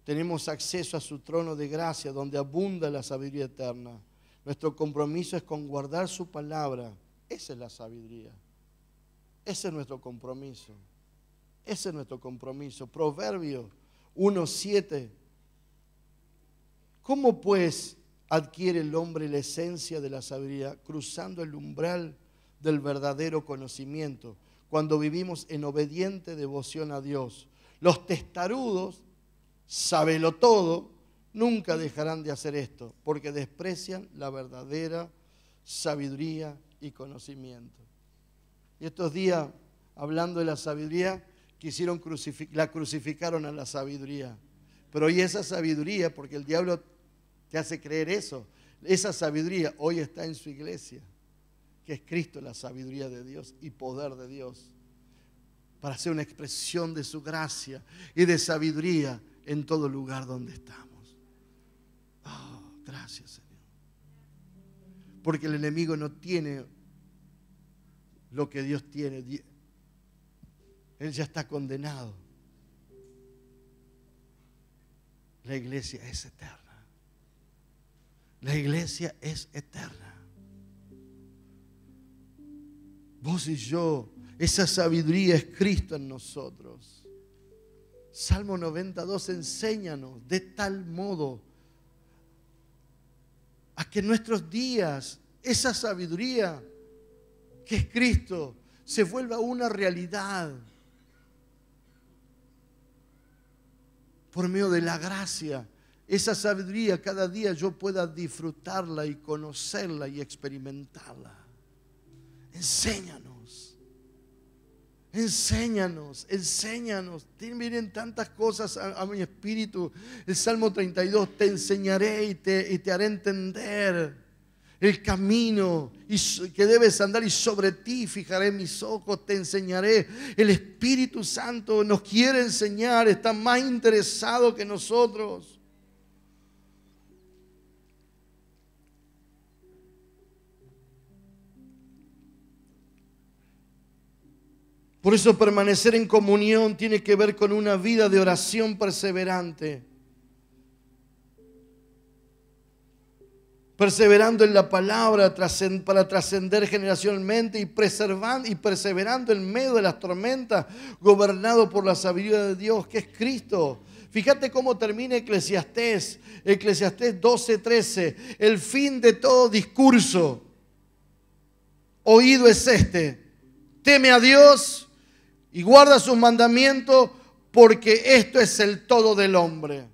tenemos acceso a su trono de gracia donde abunda la sabiduría eterna. Nuestro compromiso es con guardar su palabra. Esa es la sabiduría. Ese es nuestro compromiso. Ese es nuestro compromiso. Proverbio 1.7 ¿Cómo pues adquiere el hombre la esencia de la sabiduría cruzando el umbral del verdadero conocimiento cuando vivimos en obediente devoción a Dios? Los testarudos, sabelo todo, nunca dejarán de hacer esto porque desprecian la verdadera sabiduría y conocimiento. Y estos días, hablando de la sabiduría, quisieron la crucificaron a la sabiduría. Pero hoy esa sabiduría, porque el diablo te hace creer eso, esa sabiduría hoy está en su iglesia, que es Cristo, la sabiduría de Dios y poder de Dios, para ser una expresión de su gracia y de sabiduría en todo lugar donde estamos. Oh, gracias Señor. Porque el enemigo no tiene lo que Dios tiene. Él ya está condenado. La iglesia es eterna. La iglesia es eterna. Vos y yo, esa sabiduría es Cristo en nosotros. Salmo 92, enséñanos de tal modo a que nuestros días, esa sabiduría que es Cristo, se vuelva una realidad por medio de la gracia, esa sabiduría cada día yo pueda disfrutarla y conocerla y experimentarla. Enséñanos, enséñanos, enséñanos. Miren tantas cosas a, mi espíritu. El Salmo 32, te enseñaré y te haré entender el camino que debes andar y sobre ti fijaré mis ojos, te enseñaré. El Espíritu Santo nos quiere enseñar, está más interesado que nosotros. Por eso permanecer en comunión tiene que ver con una vida de oración perseverante. perseverando en la palabra para trascender generacionalmente y, preservando, y perseverando en medio de las tormentas, gobernado por la sabiduría de Dios, que es Cristo. Fíjate cómo termina Eclesiastés, Eclesiastés 13. el fin de todo discurso oído es este, teme a Dios y guarda sus mandamientos, porque esto es el todo del hombre.